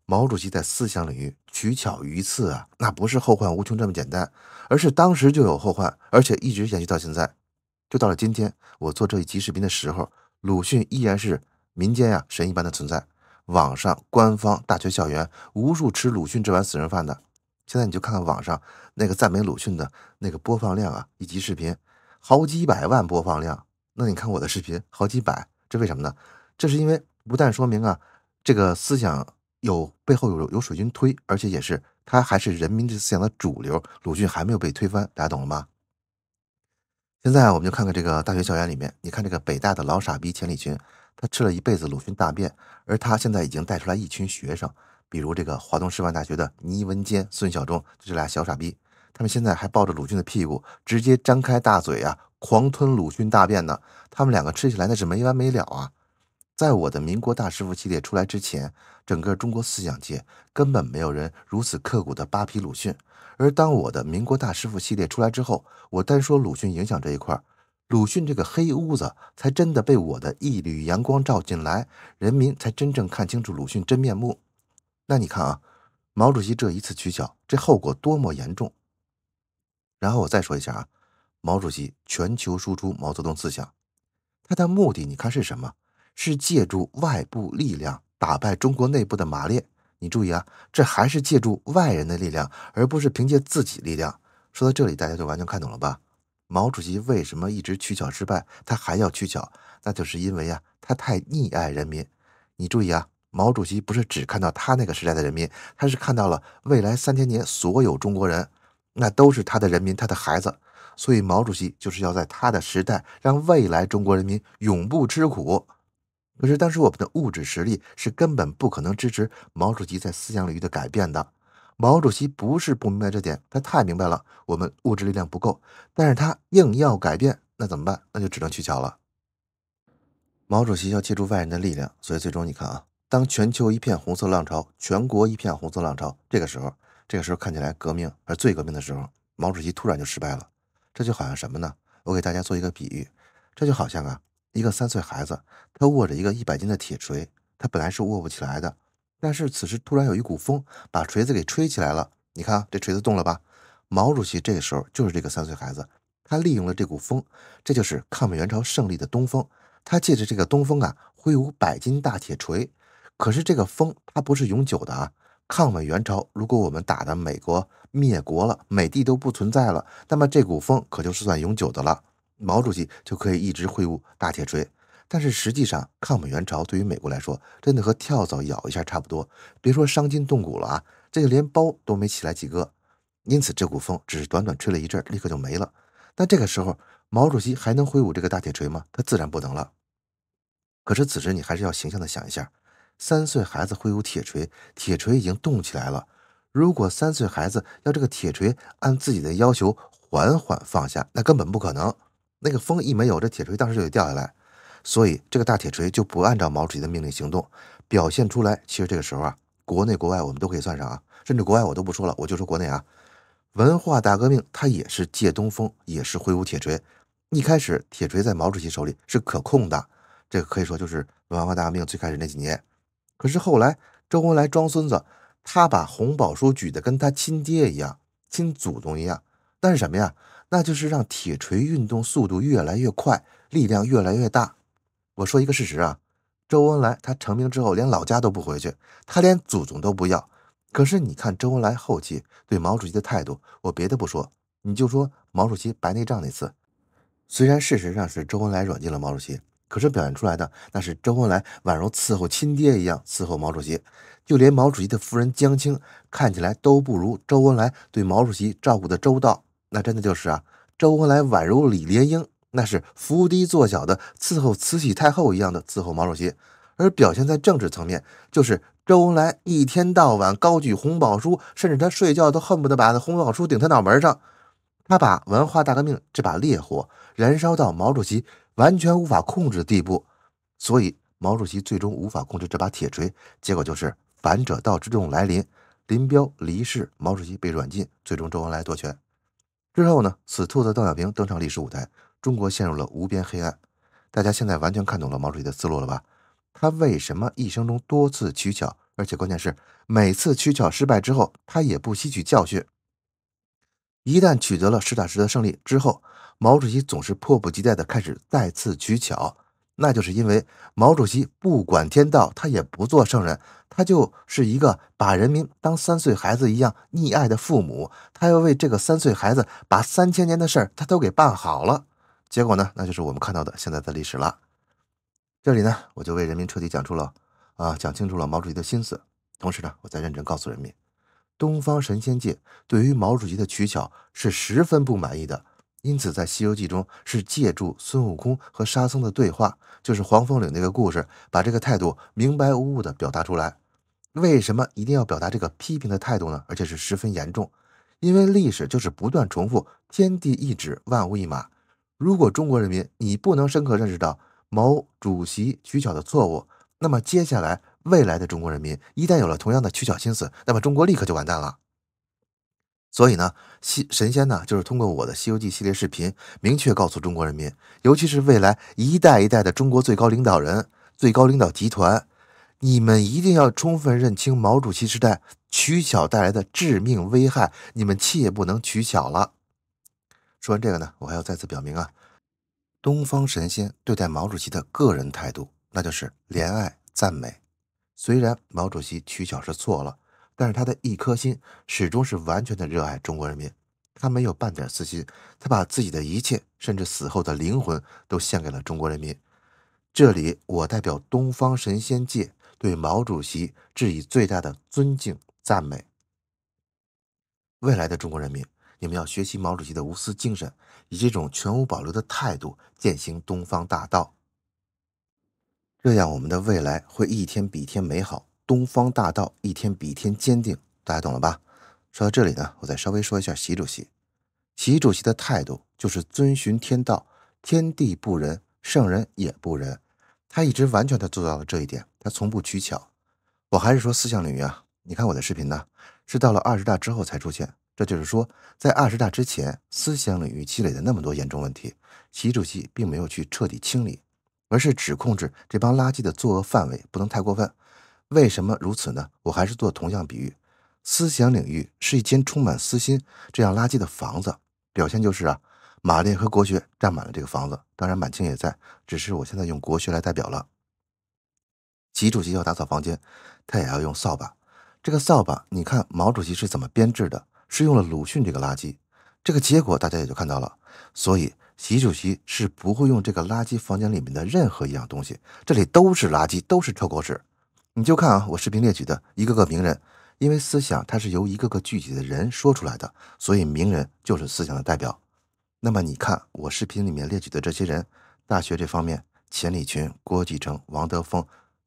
毛主席在思想领域取巧于次啊，那不是后患无穷这么简单，而是当时就有后患，而且一直延续到现在。就到了今天，我做这一集视频的时候，鲁迅依然是民间呀神一般的存在。网上、官方、大学、校园，无数吃鲁迅这碗死人饭的。现在你就看看网上那个赞美鲁迅的那个播放量啊，一集视频好几百万播放量。那你看我的视频好几百，这为什么呢？这是因为不但说明啊，这个思想。有背后有有水军推，而且也是他还是人民的思想的主流，鲁迅还没有被推翻，大家懂了吗？现在我们就看看这个大学校园里面，你看这个北大的老傻逼钱理群，他吃了一辈子鲁迅大便，而他现在已经带出来一群学生，比如这个华东师范大学的倪文坚、孙晓忠，就这俩小傻逼，他们现在还抱着鲁迅的屁股，直接张开大嘴啊，狂吞鲁迅大便呢，他们两个吃起来那是没完没了啊。在我的民国大师傅系列出来之前。整个中国思想界根本没有人如此刻骨的扒皮鲁迅，而当我的民国大师傅系列出来之后，我单说鲁迅影响这一块，鲁迅这个黑屋子才真的被我的一缕阳光照进来，人民才真正看清楚鲁迅真面目。那你看啊，毛主席这一次取巧，这后果多么严重。然后我再说一下啊，毛主席全球输出毛泽东思想，他的目的你看是什么？是借助外部力量。打败中国内部的马列，你注意啊，这还是借助外人的力量，而不是凭借自己力量。说到这里，大家就完全看懂了吧？毛主席为什么一直取巧失败？他还要取巧，那就是因为啊，他太溺爱人民。你注意啊，毛主席不是只看到他那个时代的人民，他是看到了未来三千年所有中国人，那都是他的人民，他的孩子。所以毛主席就是要在他的时代，让未来中国人民永不吃苦。可是当时我们的物质实力是根本不可能支持毛主席在思想领域的改变的。毛主席不是不明白这点，他太明白了。我们物质力量不够，但是他硬要改变，那怎么办？那就只能取巧了。毛主席要借助外人的力量，所以最终你看啊，当全球一片红色浪潮，全国一片红色浪潮，这个时候，这个时候看起来革命而最革命的时候，毛主席突然就失败了。这就好像什么呢？我给大家做一个比喻，这就好像啊。一个三岁孩子，他握着一个一百斤的铁锤，他本来是握不起来的。但是此时突然有一股风把锤子给吹起来了，你看这锤子动了吧？毛主席这个时候就是这个三岁孩子，他利用了这股风，这就是抗美援朝胜利的东风。他借着这个东风啊，挥舞百斤大铁锤。可是这个风它不是永久的啊。抗美援朝，如果我们打的美国灭国了，美帝都不存在了，那么这股风可就是算永久的了。毛主席就可以一直挥舞大铁锤，但是实际上抗美援朝对于美国来说，真的和跳蚤咬一下差不多，别说伤筋动骨了啊，这个连包都没起来几个。因此这股风只是短短吹了一阵，立刻就没了。那这个时候毛主席还能挥舞这个大铁锤吗？他自然不能了。可是此时你还是要形象的想一下，三岁孩子挥舞铁锤，铁锤已经动起来了。如果三岁孩子要这个铁锤按自己的要求缓缓放下，那根本不可能。那个风一没有，这铁锤当时就得掉下来，所以这个大铁锤就不按照毛主席的命令行动，表现出来。其实这个时候啊，国内国外我们都可以算上啊，甚至国外我都不说了，我就说国内啊，文化大革命它也是借东风，也是挥舞铁锤。一开始铁锤在毛主席手里是可控的，这个可以说就是文化大革命最开始那几年。可是后来周恩来装孙子，他把红宝书举得跟他亲爹一样、亲祖宗一样，但是什么呀？那就是让铁锤运动速度越来越快，力量越来越大。我说一个事实啊，周恩来他成名之后，连老家都不回去，他连祖宗都不要。可是你看周恩来后期对毛主席的态度，我别的不说，你就说毛主席白内障那次，虽然事实上是周恩来软禁了毛主席，可是表现出来的那是周恩来宛如伺候亲爹一样伺候毛主席，就连毛主席的夫人江青看起来都不如周恩来对毛主席照顾的周到。那真的就是啊，周恩来宛如李莲英，那是伏低作小的伺候慈禧太后一样的伺候毛主席。而表现在政治层面，就是周恩来一天到晚高举红宝书，甚至他睡觉都恨不得把那红宝书顶他脑门上。他把文化大革命这把烈火燃烧到毛主席完全无法控制的地步，所以毛主席最终无法控制这把铁锤，结果就是反者道之动来临，林彪离世，毛主席被软禁，最终周恩来夺权。之后呢？死兔子邓小平登上历史舞台，中国陷入了无边黑暗。大家现在完全看懂了毛主席的思路了吧？他为什么一生中多次取巧？而且关键是，每次取巧失败之后，他也不吸取教训。一旦取得了实打实的胜利之后，毛主席总是迫不及待地开始再次取巧。那就是因为毛主席不管天道，他也不做圣人，他就是一个把人民当三岁孩子一样溺爱的父母，他要为这个三岁孩子把三千年的事儿他都给办好了。结果呢，那就是我们看到的现在的历史了。这里呢，我就为人民彻底讲出了啊，讲清楚了毛主席的心思。同时呢，我再认真告诉人民，东方神仙界对于毛主席的取巧是十分不满意的。因此，在《西游记》中，是借助孙悟空和沙僧的对话，就是黄风岭那个故事，把这个态度明白无误地表达出来。为什么一定要表达这个批评的态度呢？而且是十分严重，因为历史就是不断重复，天地一指，万物一马。如果中国人民你不能深刻认识到毛主席取巧的错误，那么接下来未来的中国人民一旦有了同样的取巧心思，那么中国立刻就完蛋了。所以呢，西神仙呢，就是通过我的《西游记》系列视频，明确告诉中国人民，尤其是未来一代一代的中国最高领导人、最高领导集团，你们一定要充分认清毛主席时代取巧带来的致命危害，你们切不能取巧了。说完这个呢，我还要再次表明啊，东方神仙对待毛主席的个人态度，那就是怜爱、赞美。虽然毛主席取巧是错了。但是他的一颗心始终是完全的热爱中国人民，他没有半点私心，他把自己的一切，甚至死后的灵魂，都献给了中国人民。这里，我代表东方神仙界对毛主席致以最大的尊敬、赞美。未来的中国人民，你们要学习毛主席的无私精神，以这种全无保留的态度践行东方大道，这样我们的未来会一天比一天美好。东方大道一天比一天坚定，大家懂了吧？说到这里呢，我再稍微说一下习主席。习主席的态度就是遵循天道，天地不仁，圣人也不仁。他一直完全地做到了这一点，他从不取巧。我还是说思想领域啊，你看我的视频呢，是到了二十大之后才出现。这就是说，在二十大之前，思想领域积累的那么多严重问题，习主席并没有去彻底清理，而是只控制这帮垃圾的作恶范围，不能太过分。为什么如此呢？我还是做同样比喻，思想领域是一间充满私心这样垃圾的房子，表现就是啊，马列和国学占满了这个房子，当然满清也在，只是我现在用国学来代表了。习主席要打扫房间，他也要用扫把，这个扫把你看毛主席是怎么编制的，是用了鲁迅这个垃圾，这个结果大家也就看到了。所以习主席是不会用这个垃圾房间里面的任何一样东西，这里都是垃圾，都是臭狗屎。你就看啊，我视频列举的一个个名人，因为思想它是由一个个具体的人说出来的，所以名人就是思想的代表。那么你看我视频里面列举的这些人，大学这方面，钱理群、郭继承、王德峰；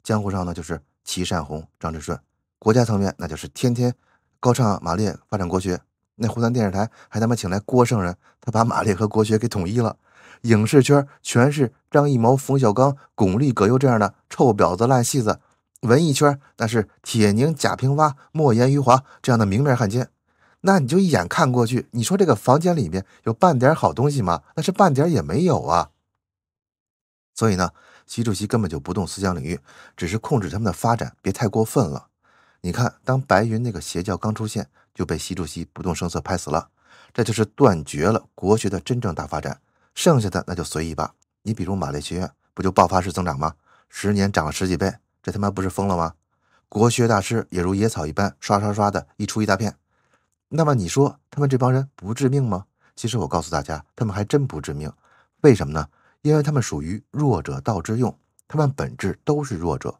江湖上呢，就是齐善洪、张志顺；国家层面，那就是天天高唱马列发展国学。那湖南电视台还他妈请来郭圣人，他把马列和国学给统一了。影视圈全是张艺谋、冯小刚、巩俐、葛优这样的臭婊子烂戏子。文艺圈那是铁凝、贾平凹、莫言、余华这样的明面汉奸，那你就一眼看过去，你说这个房间里面有半点好东西吗？那是半点也没有啊。所以呢，习主席根本就不动思想领域，只是控制他们的发展，别太过分了。你看，当白云那个邪教刚出现，就被习主席不动声色拍死了，这就是断绝了国学的真正大发展。剩下的那就随意吧。你比如马列学院，不就爆发式增长吗？十年涨了十几倍。这他妈不是疯了吗？国学大师也如野草一般，刷刷刷的一出一大片。那么你说他们这帮人不致命吗？其实我告诉大家，他们还真不致命。为什么呢？因为他们属于弱者道之用，他们本质都是弱者。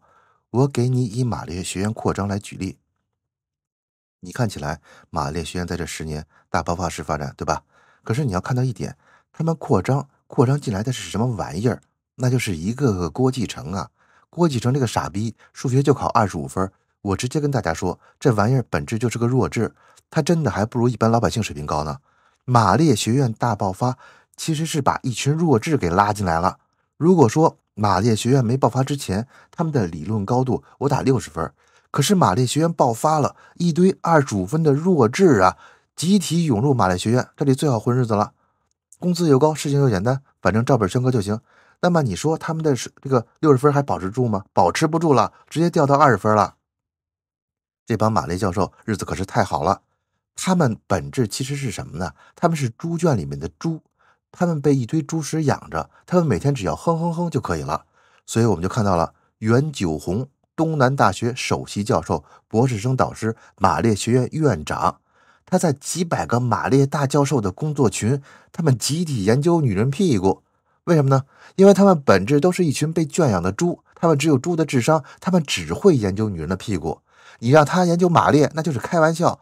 我给你以马列学院扩张来举例，你看起来马列学院在这十年大爆发式发展，对吧？可是你要看到一点，他们扩张扩张进来的是什么玩意儿？那就是一个个郭继承啊！郭启成这个傻逼，数学就考二十五分。我直接跟大家说，这玩意儿本质就是个弱智，他真的还不如一般老百姓水平高呢。马列学院大爆发，其实是把一群弱智给拉进来了。如果说马列学院没爆发之前，他们的理论高度我打六十分，可是马列学院爆发了，一堆二十五分的弱智啊，集体涌入马列学院，这里最好混日子了，工资又高，事情又简单，反正照本宣科就行。那么你说他们的这个六十分还保持住吗？保持不住了，直接掉到二十分了。这帮马列教授日子可是太好了。他们本质其实是什么呢？他们是猪圈里面的猪，他们被一堆猪食养着，他们每天只要哼哼哼就可以了。所以我们就看到了袁九红，东南大学首席教授、博士生导师、马列学院院长，他在几百个马列大教授的工作群，他们集体研究女人屁股。为什么呢？因为他们本质都是一群被圈养的猪，他们只有猪的智商，他们只会研究女人的屁股。你让他研究马列，那就是开玩笑。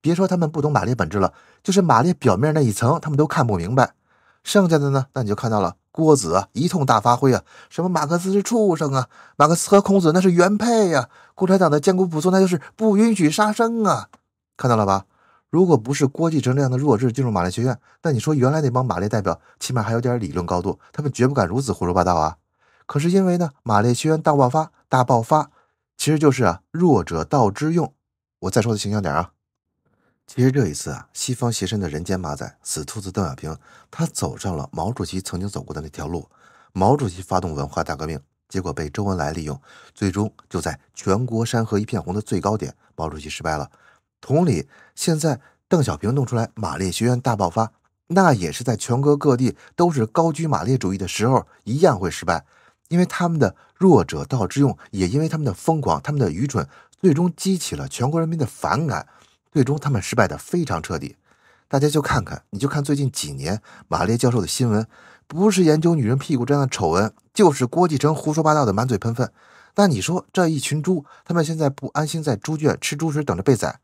别说他们不懂马列本质了，就是马列表面那一层，他们都看不明白。剩下的呢，那你就看到了郭子一通大发挥啊，什么马克思是畜生啊，马克思和孔子那是原配呀，共产党的艰苦朴素那就是不允许杀生啊，看到了吧？如果不是郭继承这样的弱智进入马列学院，那你说原来那帮马列代表起码还有点理论高度，他们绝不敢如此胡说八道啊！可是因为呢，马列学院大爆发，大爆发其实就是啊，弱者道之用。我再说的形象点啊，其实这一次啊，西方邪神的人间马仔死兔子邓小平，他走上了毛主席曾经走过的那条路。毛主席发动文化大革命，结果被周恩来利用，最终就在全国山河一片红的最高点，毛主席失败了。同理，现在邓小平弄出来马列学院大爆发，那也是在全国各地都是高举马列主义的时候，一样会失败，因为他们的弱者道之用，也因为他们的疯狂、他们的愚蠢，最终激起了全国人民的反感，最终他们失败的非常彻底。大家就看看，你就看最近几年马列教授的新闻，不是研究女人屁股这样的丑闻，就是郭继承胡说八道的满嘴喷粪。那你说这一群猪，他们现在不安心在猪圈吃猪食，等着被宰？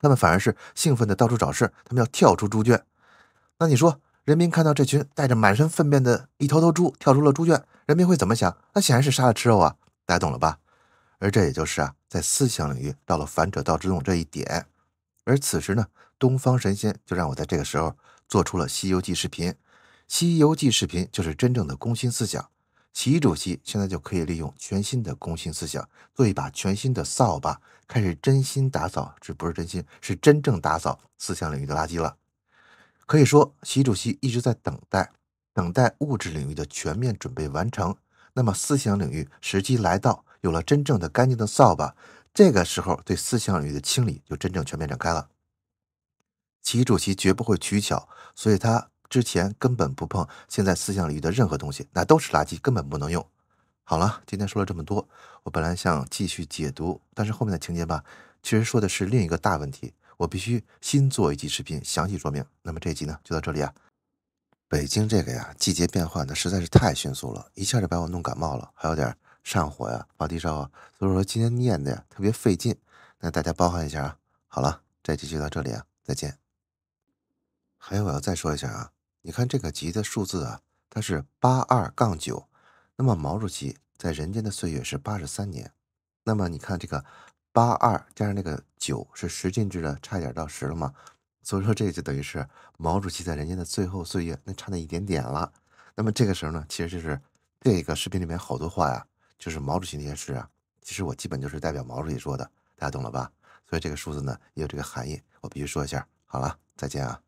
他们反而是兴奋的到处找事，他们要跳出猪圈。那你说，人民看到这群带着满身粪便的一头头猪跳出了猪圈，人民会怎么想？那显然是杀了吃肉啊，大家懂了吧？而这也就是啊，在思想领域到了反者道之动这一点。而此时呢，东方神仙就让我在这个时候做出了《西游记》视频，《西游记》视频就是真正的攻心思想。习主席现在就可以利用全新的公心思想，做一把全新的扫把，开始真心打扫，这不是真心，是真正打扫思想领域的垃圾了。可以说，习主席一直在等待，等待物质领域的全面准备完成，那么思想领域时机来到，有了真正的干净的扫把，这个时候对思想领域的清理就真正全面展开了。习主席绝不会取巧，所以他。之前根本不碰，现在思想里的任何东西，那都是垃圾，根本不能用。好了，今天说了这么多，我本来想继续解读，但是后面的情节吧，其实说的是另一个大问题，我必须新做一集视频详细说明。那么这集呢就到这里啊。北京这个呀，季节变换的实在是太迅速了，一下就把我弄感冒了，还有点上火呀，发低烧啊，所以说今天念的呀特别费劲，那大家包涵一下啊。好了，这集就到这里啊，再见。还有我要再说一下啊。你看这个集的数字啊，它是八二杠九，那么毛主席在人间的岁月是八十三年，那么你看这个八二加上那个九是十进制的，差一点到十了嘛，所以说这就等于是毛主席在人间的最后岁月，那差那一点点了。那么这个时候呢，其实就是这个视频里面好多话呀，就是毛主席那些事啊，其实我基本就是代表毛主席说的，大家懂了吧？所以这个数字呢也有这个含义，我必须说一下。好了，再见啊。